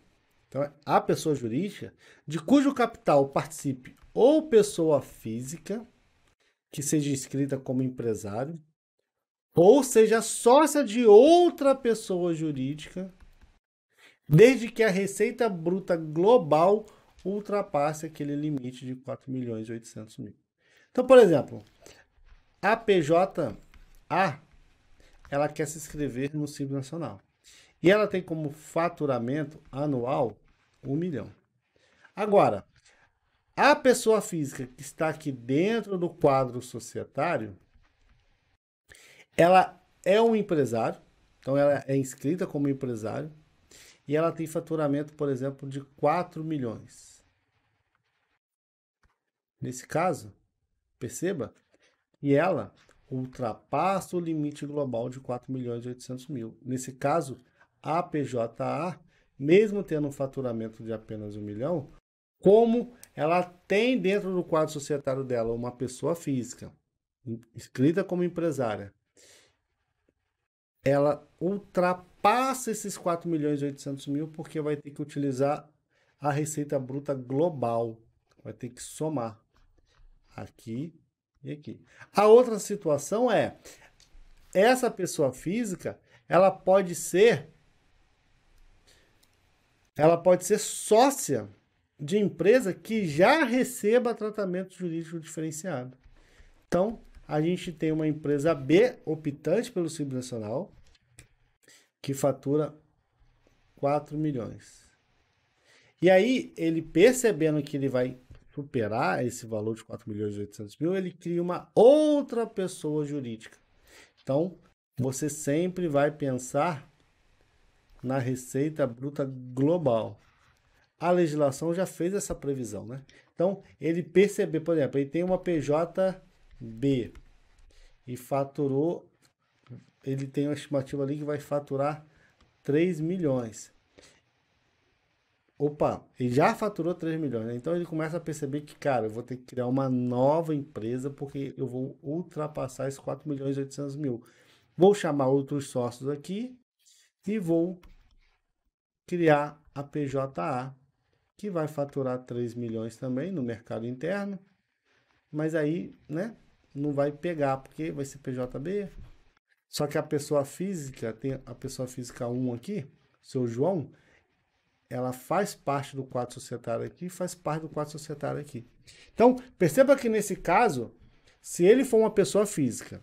então é a pessoa jurídica, de cujo capital participe ou pessoa física, que seja inscrita como empresário, ou seja sócia de outra pessoa jurídica, desde que a receita bruta global ultrapasse aquele limite de 4 milhões e 800 mil. Então, por exemplo, a PJ a, ela quer se inscrever no Simples Nacional. E ela tem como faturamento anual um milhão. Agora, a pessoa física que está aqui dentro do quadro societário, ela é um empresário, então ela é inscrita como empresário, e ela tem faturamento, por exemplo, de 4 milhões. Nesse caso, perceba e ela ultrapassa o limite global de 4 milhões e 800 mil. Nesse caso, a PJA, mesmo tendo um faturamento de apenas 1 milhão, como ela tem dentro do quadro societário dela uma pessoa física, inscrita como empresária, ela ultrapassa esses 4 milhões e 800 mil porque vai ter que utilizar a receita bruta global, vai ter que somar. Aqui e aqui. A outra situação é essa pessoa física, ela pode ser ela pode ser sócia de empresa que já receba tratamento jurídico diferenciado. Então, a gente tem uma empresa B optante pelo Simples Nacional que fatura 4 milhões. E aí, ele percebendo que ele vai superar esse valor de 4 milhões e 800 mil, ele cria uma outra pessoa jurídica. Então, você sempre vai pensar na receita bruta global. A legislação já fez essa previsão, né? Então, ele perceber, por exemplo, ele tem uma PJB e faturou, ele tem uma estimativa ali que vai faturar 3 milhões opa, ele já faturou 3 milhões. Né? Então ele começa a perceber que, cara, eu vou ter que criar uma nova empresa porque eu vou ultrapassar esses 4 milhões e 800 mil. Vou chamar outros sócios aqui e vou criar a PJA, que vai faturar 3 milhões também no mercado interno, mas aí, né, não vai pegar porque vai ser PJB. Só que a pessoa física, tem a pessoa física 1 aqui, seu João, ela faz parte do quadro societário aqui faz parte do quadro societário aqui. Então, perceba que nesse caso, se ele for uma pessoa física,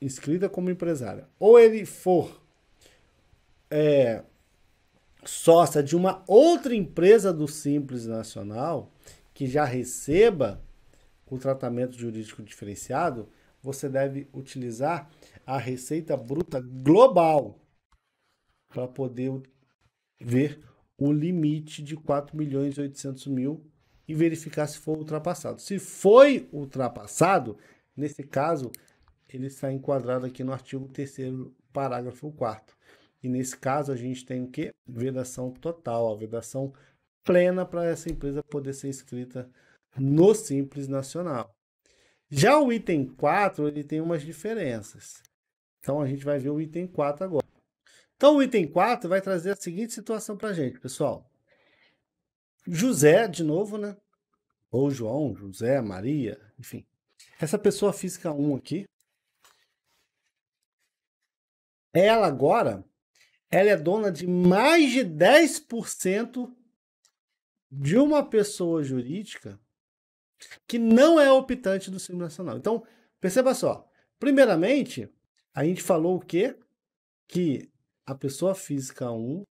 inscrita como empresária, ou ele for é, sócia de uma outra empresa do Simples Nacional, que já receba o tratamento jurídico diferenciado, você deve utilizar a receita bruta global para poder ver o limite de 4 milhões e 800 mil e verificar se for ultrapassado. Se foi ultrapassado, nesse caso, ele está enquadrado aqui no artigo 3 parágrafo 4 E nesse caso, a gente tem o quê? Vedação total, a vedação plena para essa empresa poder ser inscrita no Simples Nacional. Já o item 4, ele tem umas diferenças. Então, a gente vai ver o item 4 agora. Então, o item 4 vai trazer a seguinte situação para a gente, pessoal. José, de novo, né? Ou João, José, Maria, enfim. Essa pessoa física 1 aqui. Ela agora, ela é dona de mais de 10% de uma pessoa jurídica que não é optante do Simples Nacional. Então, perceba só. Primeiramente, a gente falou o quê? Que a pessoa física 1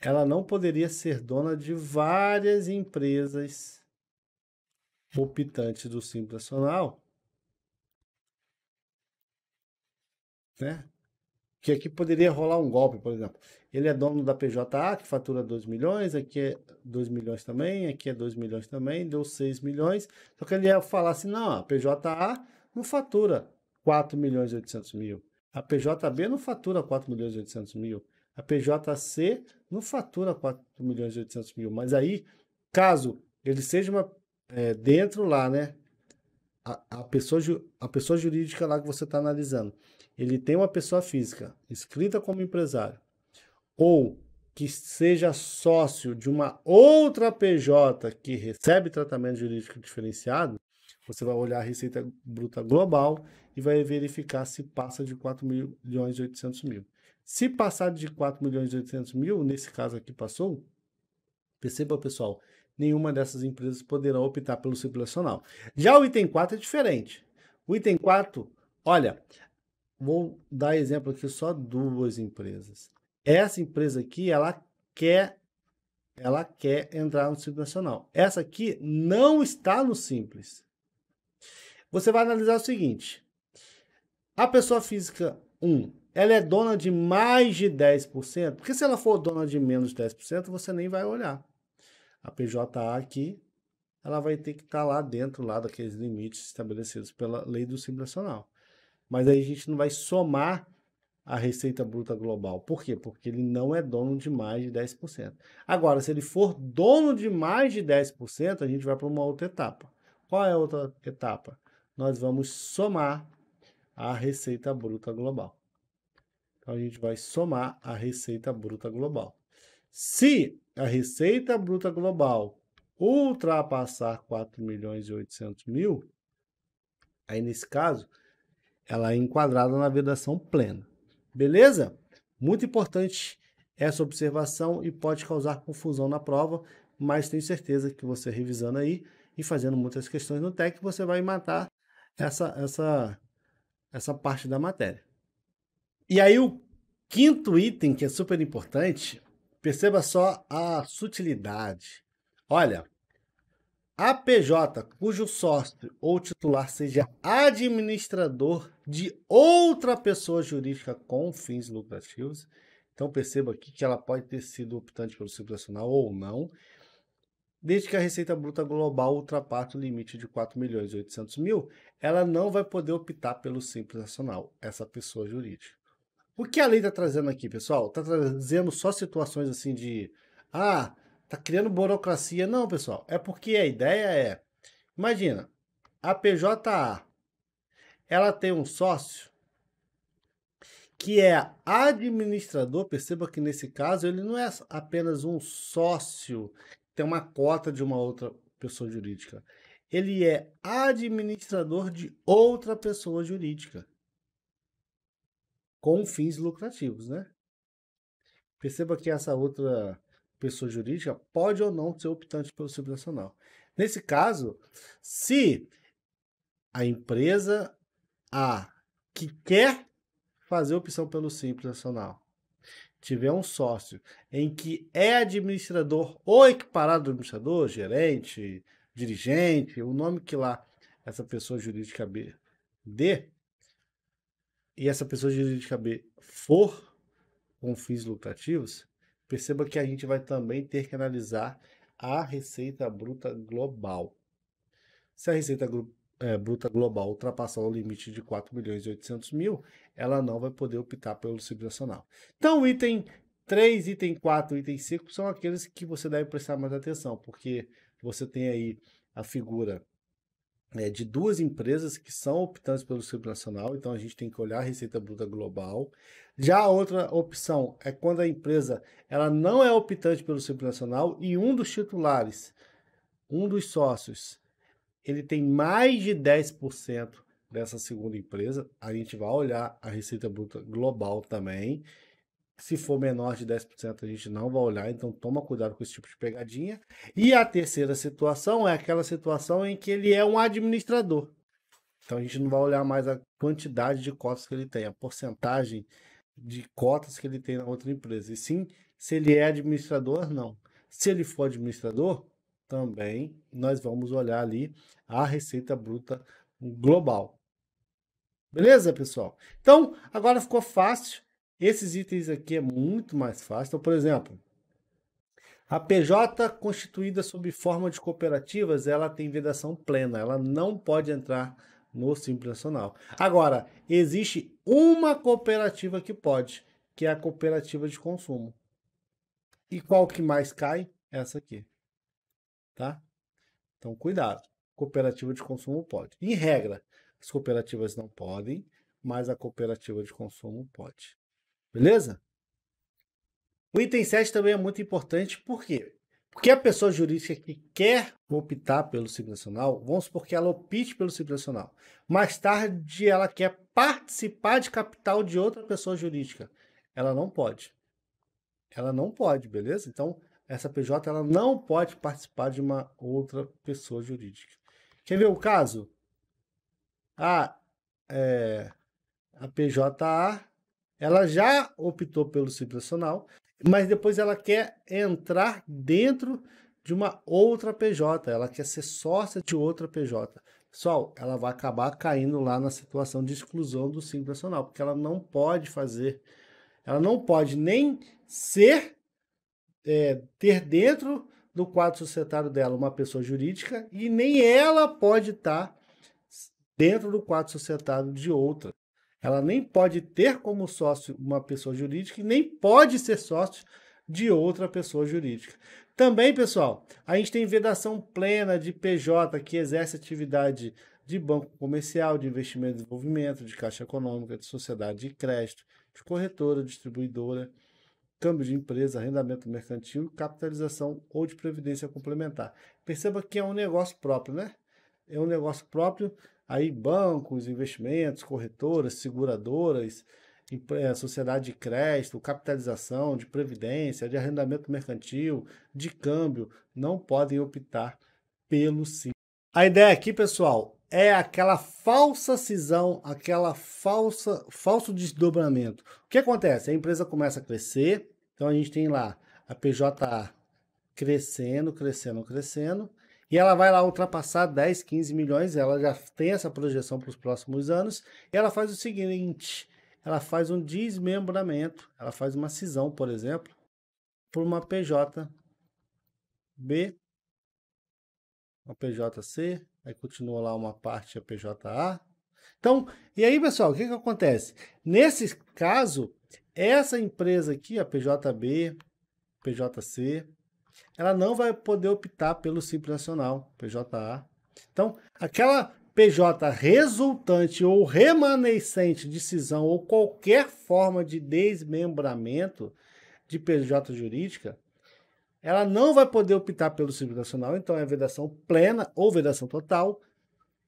ela não poderia ser dona de várias empresas optantes do Simples Nacional. Né? Que aqui poderia rolar um golpe, por exemplo. Ele é dono da PJA, que fatura 2 milhões, aqui é 2 milhões também, aqui é 2 milhões também, deu 6 milhões. Só que ele ia falar assim, não, a PJA não fatura 4 milhões e 800 mil. A PJB não fatura 4 milhões e 800 mil. A PJC não fatura 4 milhões e 800 mil. Mas aí, caso ele seja uma, é, dentro lá, né? A, a, pessoa, a pessoa jurídica lá que você está analisando, ele tem uma pessoa física inscrita como empresário ou que seja sócio de uma outra PJ que recebe tratamento jurídico diferenciado, você vai olhar a receita bruta global e vai verificar se passa de 4 milhões e 800 mil. Se passar de 4 milhões e 800 mil, nesse caso aqui passou, perceba pessoal, nenhuma dessas empresas poderá optar pelo simples nacional. Já o item 4 é diferente. O item 4, olha, vou dar exemplo aqui só duas empresas. Essa empresa aqui, ela quer ela quer entrar no simples nacional. Essa aqui não está no simples. Você vai analisar o seguinte: a pessoa física 1, um, ela é dona de mais de 10%, porque se ela for dona de menos de 10%, você nem vai olhar. A PJA aqui, ela vai ter que estar tá lá dentro lá daqueles limites estabelecidos pela lei do simples nacional. Mas aí a gente não vai somar a receita bruta global. Por quê? Porque ele não é dono de mais de 10%. Agora, se ele for dono de mais de 10%, a gente vai para uma outra etapa. Qual é a outra etapa? Nós vamos somar a receita bruta global. Então, a gente vai somar a receita bruta global. Se a receita bruta global ultrapassar 4 milhões e 800 mil, aí nesse caso, ela é enquadrada na vedação plena. Beleza? Muito importante essa observação e pode causar confusão na prova, mas tenho certeza que você revisando aí e fazendo muitas questões no TEC, você vai matar essa, essa, essa parte da matéria. E aí o quinto item que é super importante, perceba só a sutilidade. Olha, a PJ cujo sócio ou titular seja administrador de outra pessoa jurídica com fins lucrativos. Então perceba aqui que ela pode ter sido optante pelo ciclo nacional ou não. Desde que a receita bruta global ultrapasse o limite de 4 milhões e 800 mil, ela não vai poder optar pelo Simples Nacional, essa pessoa jurídica. O que a lei está trazendo aqui, pessoal? Está trazendo só situações assim de. Ah, tá criando burocracia. Não, pessoal. É porque a ideia é. Imagina, a PJA ela tem um sócio que é administrador. Perceba que nesse caso ele não é apenas um sócio tem uma cota de uma outra pessoa jurídica. Ele é administrador de outra pessoa jurídica com fins lucrativos, né? Perceba que essa outra pessoa jurídica pode ou não ser optante pelo Simples Nacional. Nesse caso, se a empresa A que quer fazer opção pelo Simples Nacional tiver um sócio em que é administrador ou equiparado administrador, gerente, dirigente, o nome que lá essa pessoa jurídica B dê, e essa pessoa jurídica B for com fins lucrativos, perceba que a gente vai também ter que analisar a receita bruta global. Se a receita é, bruta global ultrapassar o limite de 4 milhões e 800 mil, ela não vai poder optar pelo subsídio nacional. Então, item 3, item 4, item 5 são aqueles que você deve prestar mais atenção, porque você tem aí a figura é, de duas empresas que são optantes pelo subsídio nacional, então a gente tem que olhar a receita bruta global. Já a outra opção é quando a empresa ela não é optante pelo subsídio nacional e um dos titulares, um dos sócios, ele tem mais de 10% dessa segunda empresa. A gente vai olhar a receita bruta global também. Se for menor de 10%, a gente não vai olhar, então toma cuidado com esse tipo de pegadinha. E a terceira situação é aquela situação em que ele é um administrador. Então a gente não vai olhar mais a quantidade de cotas que ele tem, a porcentagem de cotas que ele tem na outra empresa. E sim, se ele é administrador, não. Se ele for administrador, também nós vamos olhar ali a receita bruta global. Beleza, pessoal? Então, agora ficou fácil. Esses itens aqui é muito mais fácil. Então, por exemplo, a PJ constituída sob forma de cooperativas, ela tem vedação plena, ela não pode entrar no Simples Nacional. Agora, existe uma cooperativa que pode, que é a cooperativa de consumo. E qual que mais cai? Essa aqui tá? Então, cuidado. Cooperativa de consumo pode. Em regra, as cooperativas não podem, mas a cooperativa de consumo pode. Beleza? O item 7 também é muito importante, por quê? Porque a pessoa jurídica que quer optar pelo Simples Nacional, vamos supor que ela opte pelo Simples Nacional, mais tarde ela quer participar de capital de outra pessoa jurídica. Ela não pode. Ela não pode, beleza? Então, essa PJ ela não pode participar de uma outra pessoa jurídica. Quer ver o caso? A, é, a PJA ela já optou pelo simples nacional, mas depois ela quer entrar dentro de uma outra PJ, ela quer ser sócia de outra PJ. Pessoal, ela vai acabar caindo lá na situação de exclusão do Simples Nacional, porque ela não pode fazer, ela não pode nem ser é, ter dentro do quadro societário dela uma pessoa jurídica e nem ela pode estar tá dentro do quadro societário de outra. Ela nem pode ter como sócio uma pessoa jurídica e nem pode ser sócio de outra pessoa jurídica. Também, pessoal, a gente tem vedação plena de PJ que exerce atividade de banco comercial, de investimento e desenvolvimento, de caixa econômica, de sociedade de crédito, de corretora, distribuidora, câmbio de empresa, arrendamento mercantil, capitalização ou de previdência complementar. Perceba que é um negócio próprio, né? É um negócio próprio. Aí bancos, investimentos, corretoras, seguradoras, eh, sociedade de crédito, capitalização, de previdência, de arrendamento mercantil, de câmbio, não podem optar pelo sim. A ideia aqui, pessoal, é aquela falsa cisão, aquela falsa falso desdobramento. O que acontece? A empresa começa a crescer, então a gente tem lá a PJA crescendo, crescendo, crescendo, e ela vai lá ultrapassar 10, 15 milhões, ela já tem essa projeção para os próximos anos, e ela faz o seguinte, ela faz um desmembramento, ela faz uma cisão, por exemplo, por uma PJ B, uma PJC, aí continua lá uma parte a PJA. Então, e aí, pessoal, o que, que acontece? Nesse caso, essa empresa aqui, a PJB, PJC, ela não vai poder optar pelo Simples Nacional, PJA. Então, aquela PJ resultante ou remanescente de cisão ou qualquer forma de desmembramento de PJ jurídica, ela não vai poder optar pelo Simples Nacional, então é vedação plena ou vedação total.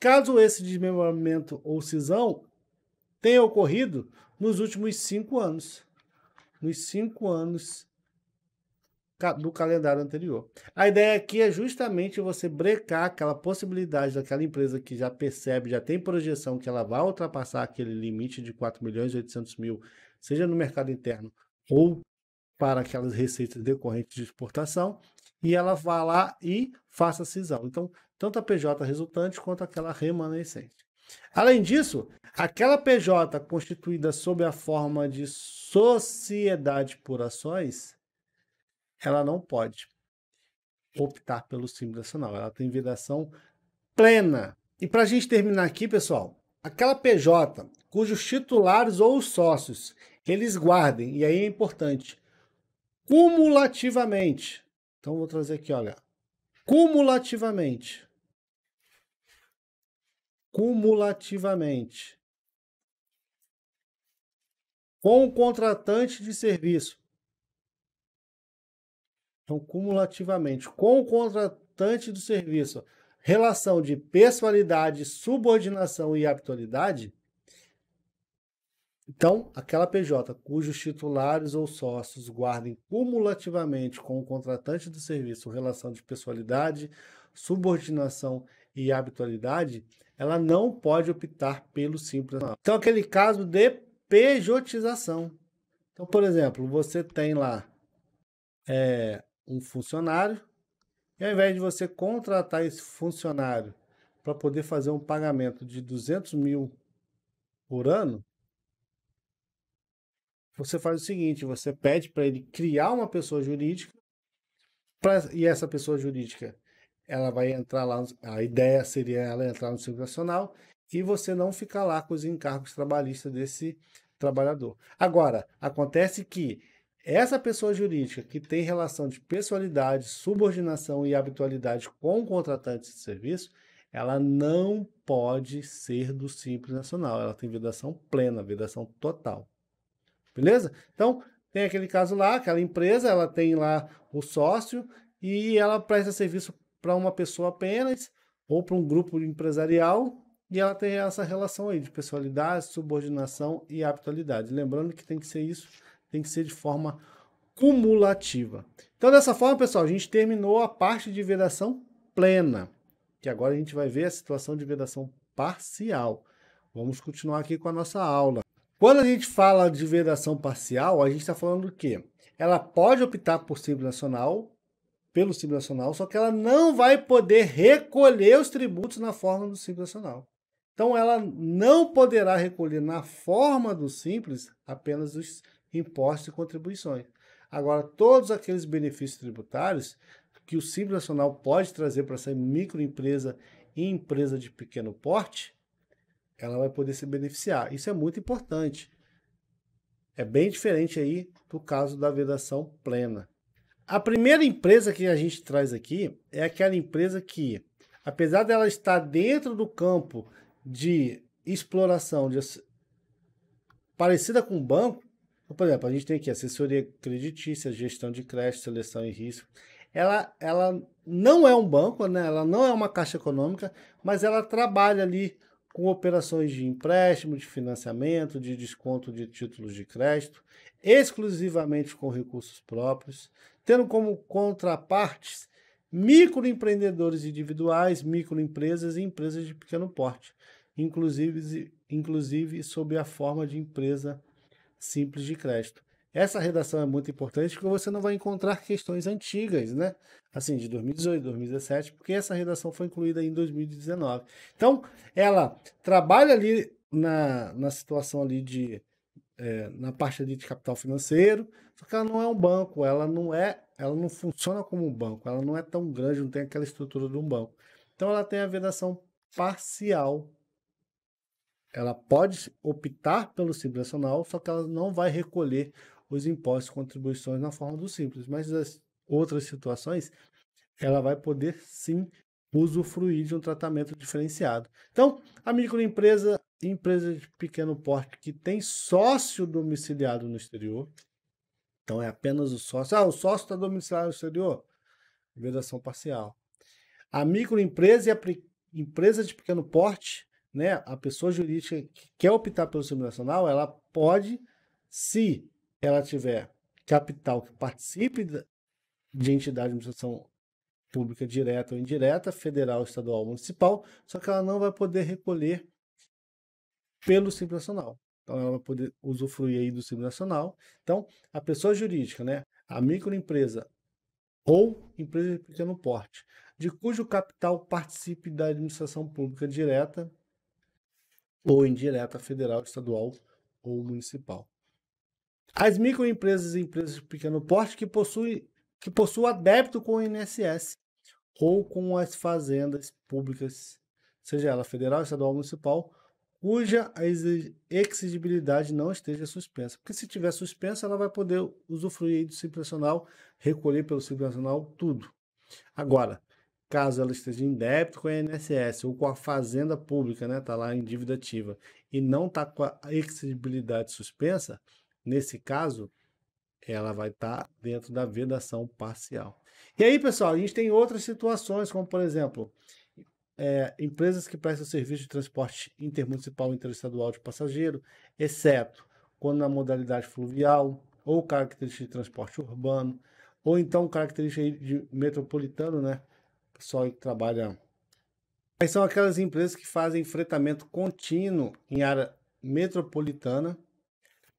Caso esse desmembramento ou cisão tenha ocorrido nos últimos cinco anos. Nos cinco anos do calendário anterior. A ideia aqui é justamente você brecar aquela possibilidade daquela empresa que já percebe, já tem projeção que ela vai ultrapassar aquele limite de 4 milhões e 800 mil, seja no mercado interno ou para aquelas receitas decorrentes de exportação, e ela vá lá e faça a cisão. Então, tanto a PJ resultante quanto aquela remanescente. Além disso, aquela PJ constituída sob a forma de sociedade por ações, ela não pode optar pelo símbolo nacional. Ela tem vedação plena. E para a gente terminar aqui, pessoal, aquela PJ cujos titulares ou sócios eles guardem, e aí é importante, cumulativamente. Então vou trazer aqui, olha, cumulativamente cumulativamente com o contratante de serviço. Então, cumulativamente, com o contratante do serviço, relação de pessoalidade, subordinação e habitualidade. Então, aquela PJ cujos titulares ou sócios guardem cumulativamente com o contratante do serviço relação de pessoalidade, subordinação e habitualidade, ela não pode optar pelo Simples Nacional. Então, aquele caso de pejotização. Então, por exemplo, você tem lá é, um funcionário, e ao invés de você contratar esse funcionário para poder fazer um pagamento de 200 mil por ano, você faz o seguinte: você pede para ele criar uma pessoa jurídica, pra, e essa pessoa jurídica ela vai entrar lá, a ideia seria ela entrar no Simples Nacional e você não ficar lá com os encargos trabalhistas desse trabalhador. Agora, acontece que essa pessoa jurídica que tem relação de pessoalidade, subordinação e habitualidade com o contratante de serviço, ela não pode ser do Simples Nacional. Ela tem vedação plena, vedação total. Beleza? Então, tem aquele caso lá, aquela empresa, ela tem lá o sócio e ela presta serviço para uma pessoa apenas ou para um grupo empresarial e ela tem essa relação aí de pessoalidade, subordinação e habitualidade. Lembrando que tem que ser isso, tem que ser de forma cumulativa. Então, dessa forma, pessoal, a gente terminou a parte de vedação plena, que agora a gente vai ver a situação de vedação parcial. Vamos continuar aqui com a nossa aula. Quando a gente fala de vedação parcial, a gente está falando o quê? Ela pode optar por simples nacional pelo Simples Nacional, só que ela não vai poder recolher os tributos na forma do Simples Nacional. Então, ela não poderá recolher na forma do Simples apenas os impostos e contribuições. Agora, todos aqueles benefícios tributários que o Simples Nacional pode trazer para essa microempresa e empresa de pequeno porte, ela vai poder se beneficiar. Isso é muito importante. É bem diferente aí do caso da vedação plena. A primeira empresa que a gente traz aqui é aquela empresa que, apesar dela estar dentro do campo de exploração de, parecida com o banco, por exemplo, a gente tem aqui assessoria creditícia, gestão de crédito, seleção e risco. Ela, ela não é um banco, né? ela não é uma caixa econômica, mas ela trabalha ali com operações de empréstimo, de financiamento, de desconto de títulos de crédito, exclusivamente com recursos próprios tendo como contrapartes microempreendedores individuais, microempresas e empresas de pequeno porte, inclusive, inclusive sob a forma de empresa simples de crédito. Essa redação é muito importante porque você não vai encontrar questões antigas, né? Assim, de 2018, 2017, porque essa redação foi incluída em 2019. Então, ela trabalha ali na, na situação ali de é, na parte de capital financeiro, só que ela não é um banco, ela não é, ela não funciona como um banco, ela não é tão grande, não tem aquela estrutura de um banco. Então ela tem a vedação parcial. Ela pode optar pelo Simples Nacional, só que ela não vai recolher os impostos e contribuições na forma do Simples. Mas nas outras situações, ela vai poder sim usufruir de um tratamento diferenciado. Então, a microempresa empresa de pequeno porte que tem sócio domiciliado no exterior. Então é apenas o sócio. Ah, o sócio está domiciliado no exterior. Vedação parcial. A microempresa e a empresa de pequeno porte, né, a pessoa jurídica que quer optar pelo nacional, ela pode, se ela tiver capital que participe de entidade de administração pública direta ou indireta, federal, estadual, municipal, só que ela não vai poder recolher pelo Simples Nacional. Então, ela vai poder usufruir aí do Simples Nacional. Então, a pessoa jurídica, né, a microempresa ou empresa de pequeno porte, de cujo capital participe da administração pública direta ou indireta, federal, estadual ou municipal. As microempresas e empresas de pequeno porte que possuem que possuam débito com o INSS ou com as fazendas públicas, seja ela federal, estadual ou municipal, cuja a exigibilidade não esteja suspensa. Porque se tiver suspensa, ela vai poder usufruir do nacional recolher pelo nacional tudo. Agora, caso ela esteja em débito com a INSS ou com a fazenda pública, né, tá lá em dívida ativa e não tá com a exigibilidade suspensa, nesse caso, ela vai estar tá dentro da vedação parcial. E aí, pessoal, a gente tem outras situações, como por exemplo, é, empresas que prestam serviço de transporte intermunicipal e interestadual de passageiro, exceto quando na modalidade fluvial ou característica de transporte urbano, ou então característica de metropolitano, né? Pessoal que trabalha. Mas são aquelas empresas que fazem fretamento contínuo em área metropolitana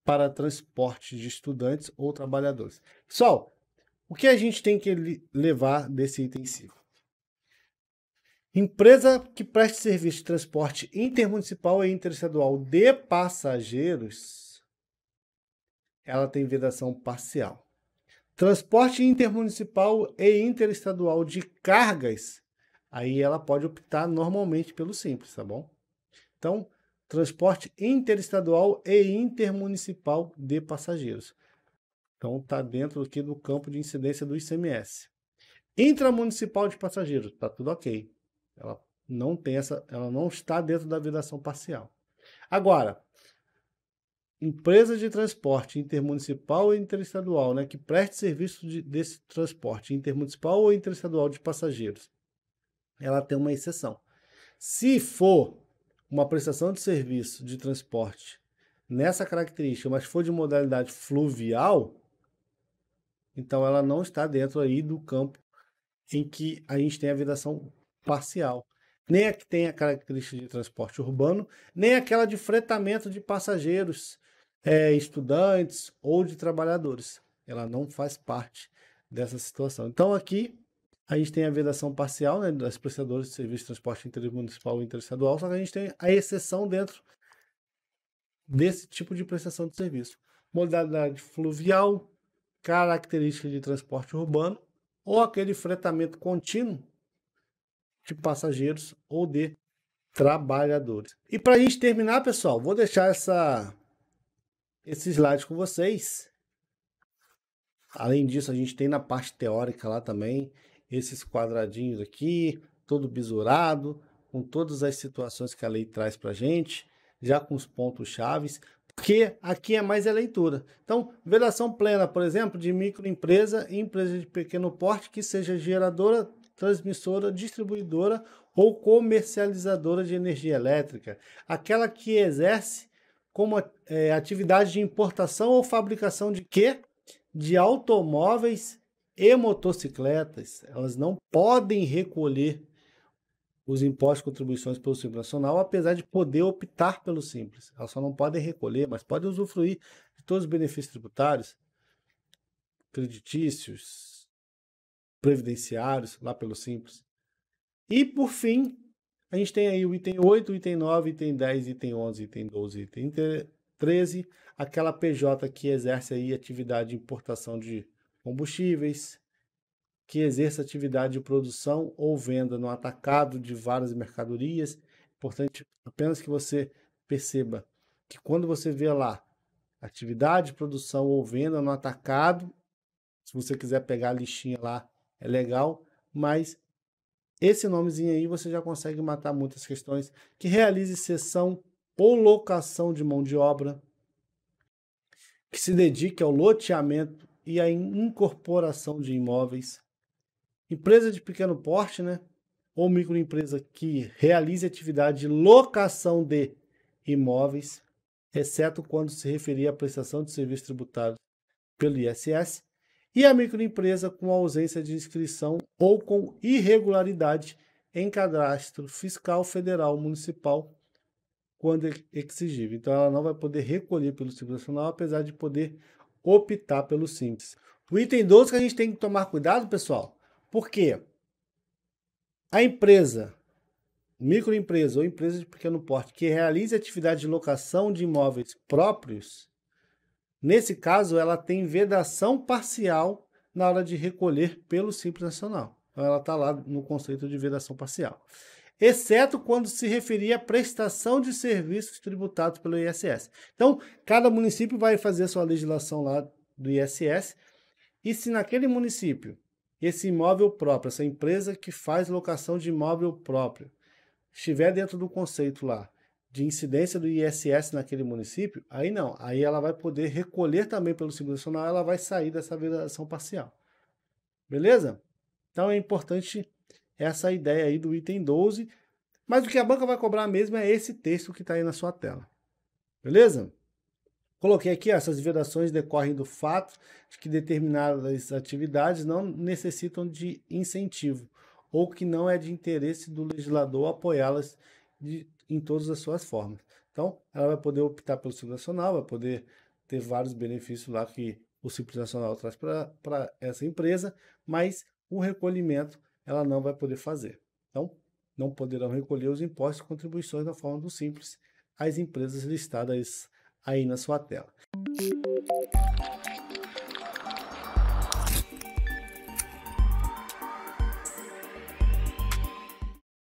para transporte de estudantes ou trabalhadores. Pessoal, o que a gente tem que levar desse item 5? Empresa que preste serviço de transporte intermunicipal e interestadual de passageiros, ela tem vedação parcial. Transporte intermunicipal e interestadual de cargas, aí ela pode optar normalmente pelo simples, tá bom? Então, transporte interestadual e intermunicipal de passageiros. Então, está dentro aqui do campo de incidência do ICMS. Intramunicipal de passageiros, está tudo ok. Ela não tem essa, ela não está dentro da vedação parcial. Agora, empresa de transporte intermunicipal ou interestadual, né, que preste serviço de, desse transporte intermunicipal ou interestadual de passageiros, ela tem uma exceção. Se for uma prestação de serviço de transporte nessa característica, mas for de modalidade fluvial, então ela não está dentro aí do campo em que a gente tem a vedação parcial. Nem a que tem a característica de transporte urbano, nem aquela de fretamento de passageiros, é, estudantes ou de trabalhadores. Ela não faz parte dessa situação. Então, aqui a gente tem a vedação parcial né, das prestadoras de serviço de transporte intermunicipal e interestadual, só que a gente tem a exceção dentro desse tipo de prestação de serviço. Modalidade fluvial, característica de transporte urbano ou aquele fretamento contínuo de tipo, passageiros ou de trabalhadores. E para a gente terminar, pessoal, vou deixar essa, esse slide com vocês. Além disso, a gente tem na parte teórica lá também esses quadradinhos aqui, todo bisurado, com todas as situações que a lei traz para a gente, já com os pontos chaves, porque aqui é mais a leitura. Então, vedação plena, por exemplo, de microempresa e empresa de pequeno porte que seja geradora transmissora, distribuidora ou comercializadora de energia elétrica, aquela que exerce como é, atividade de importação ou fabricação de quê? De automóveis e motocicletas. Elas não podem recolher os impostos e contribuições pelo Simples Nacional, apesar de poder optar pelo Simples. Elas só não podem recolher, mas podem usufruir de todos os benefícios tributários, creditícios, previdenciários, lá pelo Simples. E, por fim, a gente tem aí o item 8, item 9, item 10, item 11, item 12, item 13, aquela PJ que exerce aí atividade de importação de combustíveis, que exerce atividade de produção ou venda no atacado de várias mercadorias. Importante apenas que você perceba que quando você vê lá atividade, produção ou venda no atacado, se você quiser pegar a listinha lá é legal, mas esse nomezinho aí você já consegue matar muitas questões. Que realize sessão ou locação de mão de obra, que se dedique ao loteamento e à incorporação de imóveis. Empresa de pequeno porte, né? Ou microempresa que realize atividade de locação de imóveis, exceto quando se referir à prestação de serviços tributários pelo ISS, e a microempresa com ausência de inscrição ou com irregularidade em cadastro fiscal federal municipal quando exigível. Então ela não vai poder recolher pelo Simples Nacional, apesar de poder optar pelo Simples. O item 12 que a gente tem que tomar cuidado, pessoal, porque a empresa, microempresa ou empresa de pequeno porte que realize atividade de locação de imóveis próprios Nesse caso, ela tem vedação parcial na hora de recolher pelo Simples Nacional. Então, ela está lá no conceito de vedação parcial. Exceto quando se referir à prestação de serviços tributados pelo ISS. Então, cada município vai fazer sua legislação lá do ISS. E se naquele município, esse imóvel próprio, essa empresa que faz locação de imóvel próprio, estiver dentro do conceito lá de incidência do ISS naquele município, aí não, aí ela vai poder recolher também pelo Seguro Nacional, ela vai sair dessa vedação parcial. Beleza? Então é importante essa ideia aí do item 12, mas o que a banca vai cobrar mesmo é esse texto que está aí na sua tela. Beleza? Coloquei aqui, ó, essas vedações decorrem do fato de que determinadas atividades não necessitam de incentivo ou que não é de interesse do legislador apoiá-las de em todas as suas formas. Então, ela vai poder optar pelo Simples Nacional, vai poder ter vários benefícios lá que o Simples Nacional traz para essa empresa, mas o recolhimento ela não vai poder fazer. Então, não poderão recolher os impostos e contribuições na forma do Simples às empresas listadas aí na sua tela.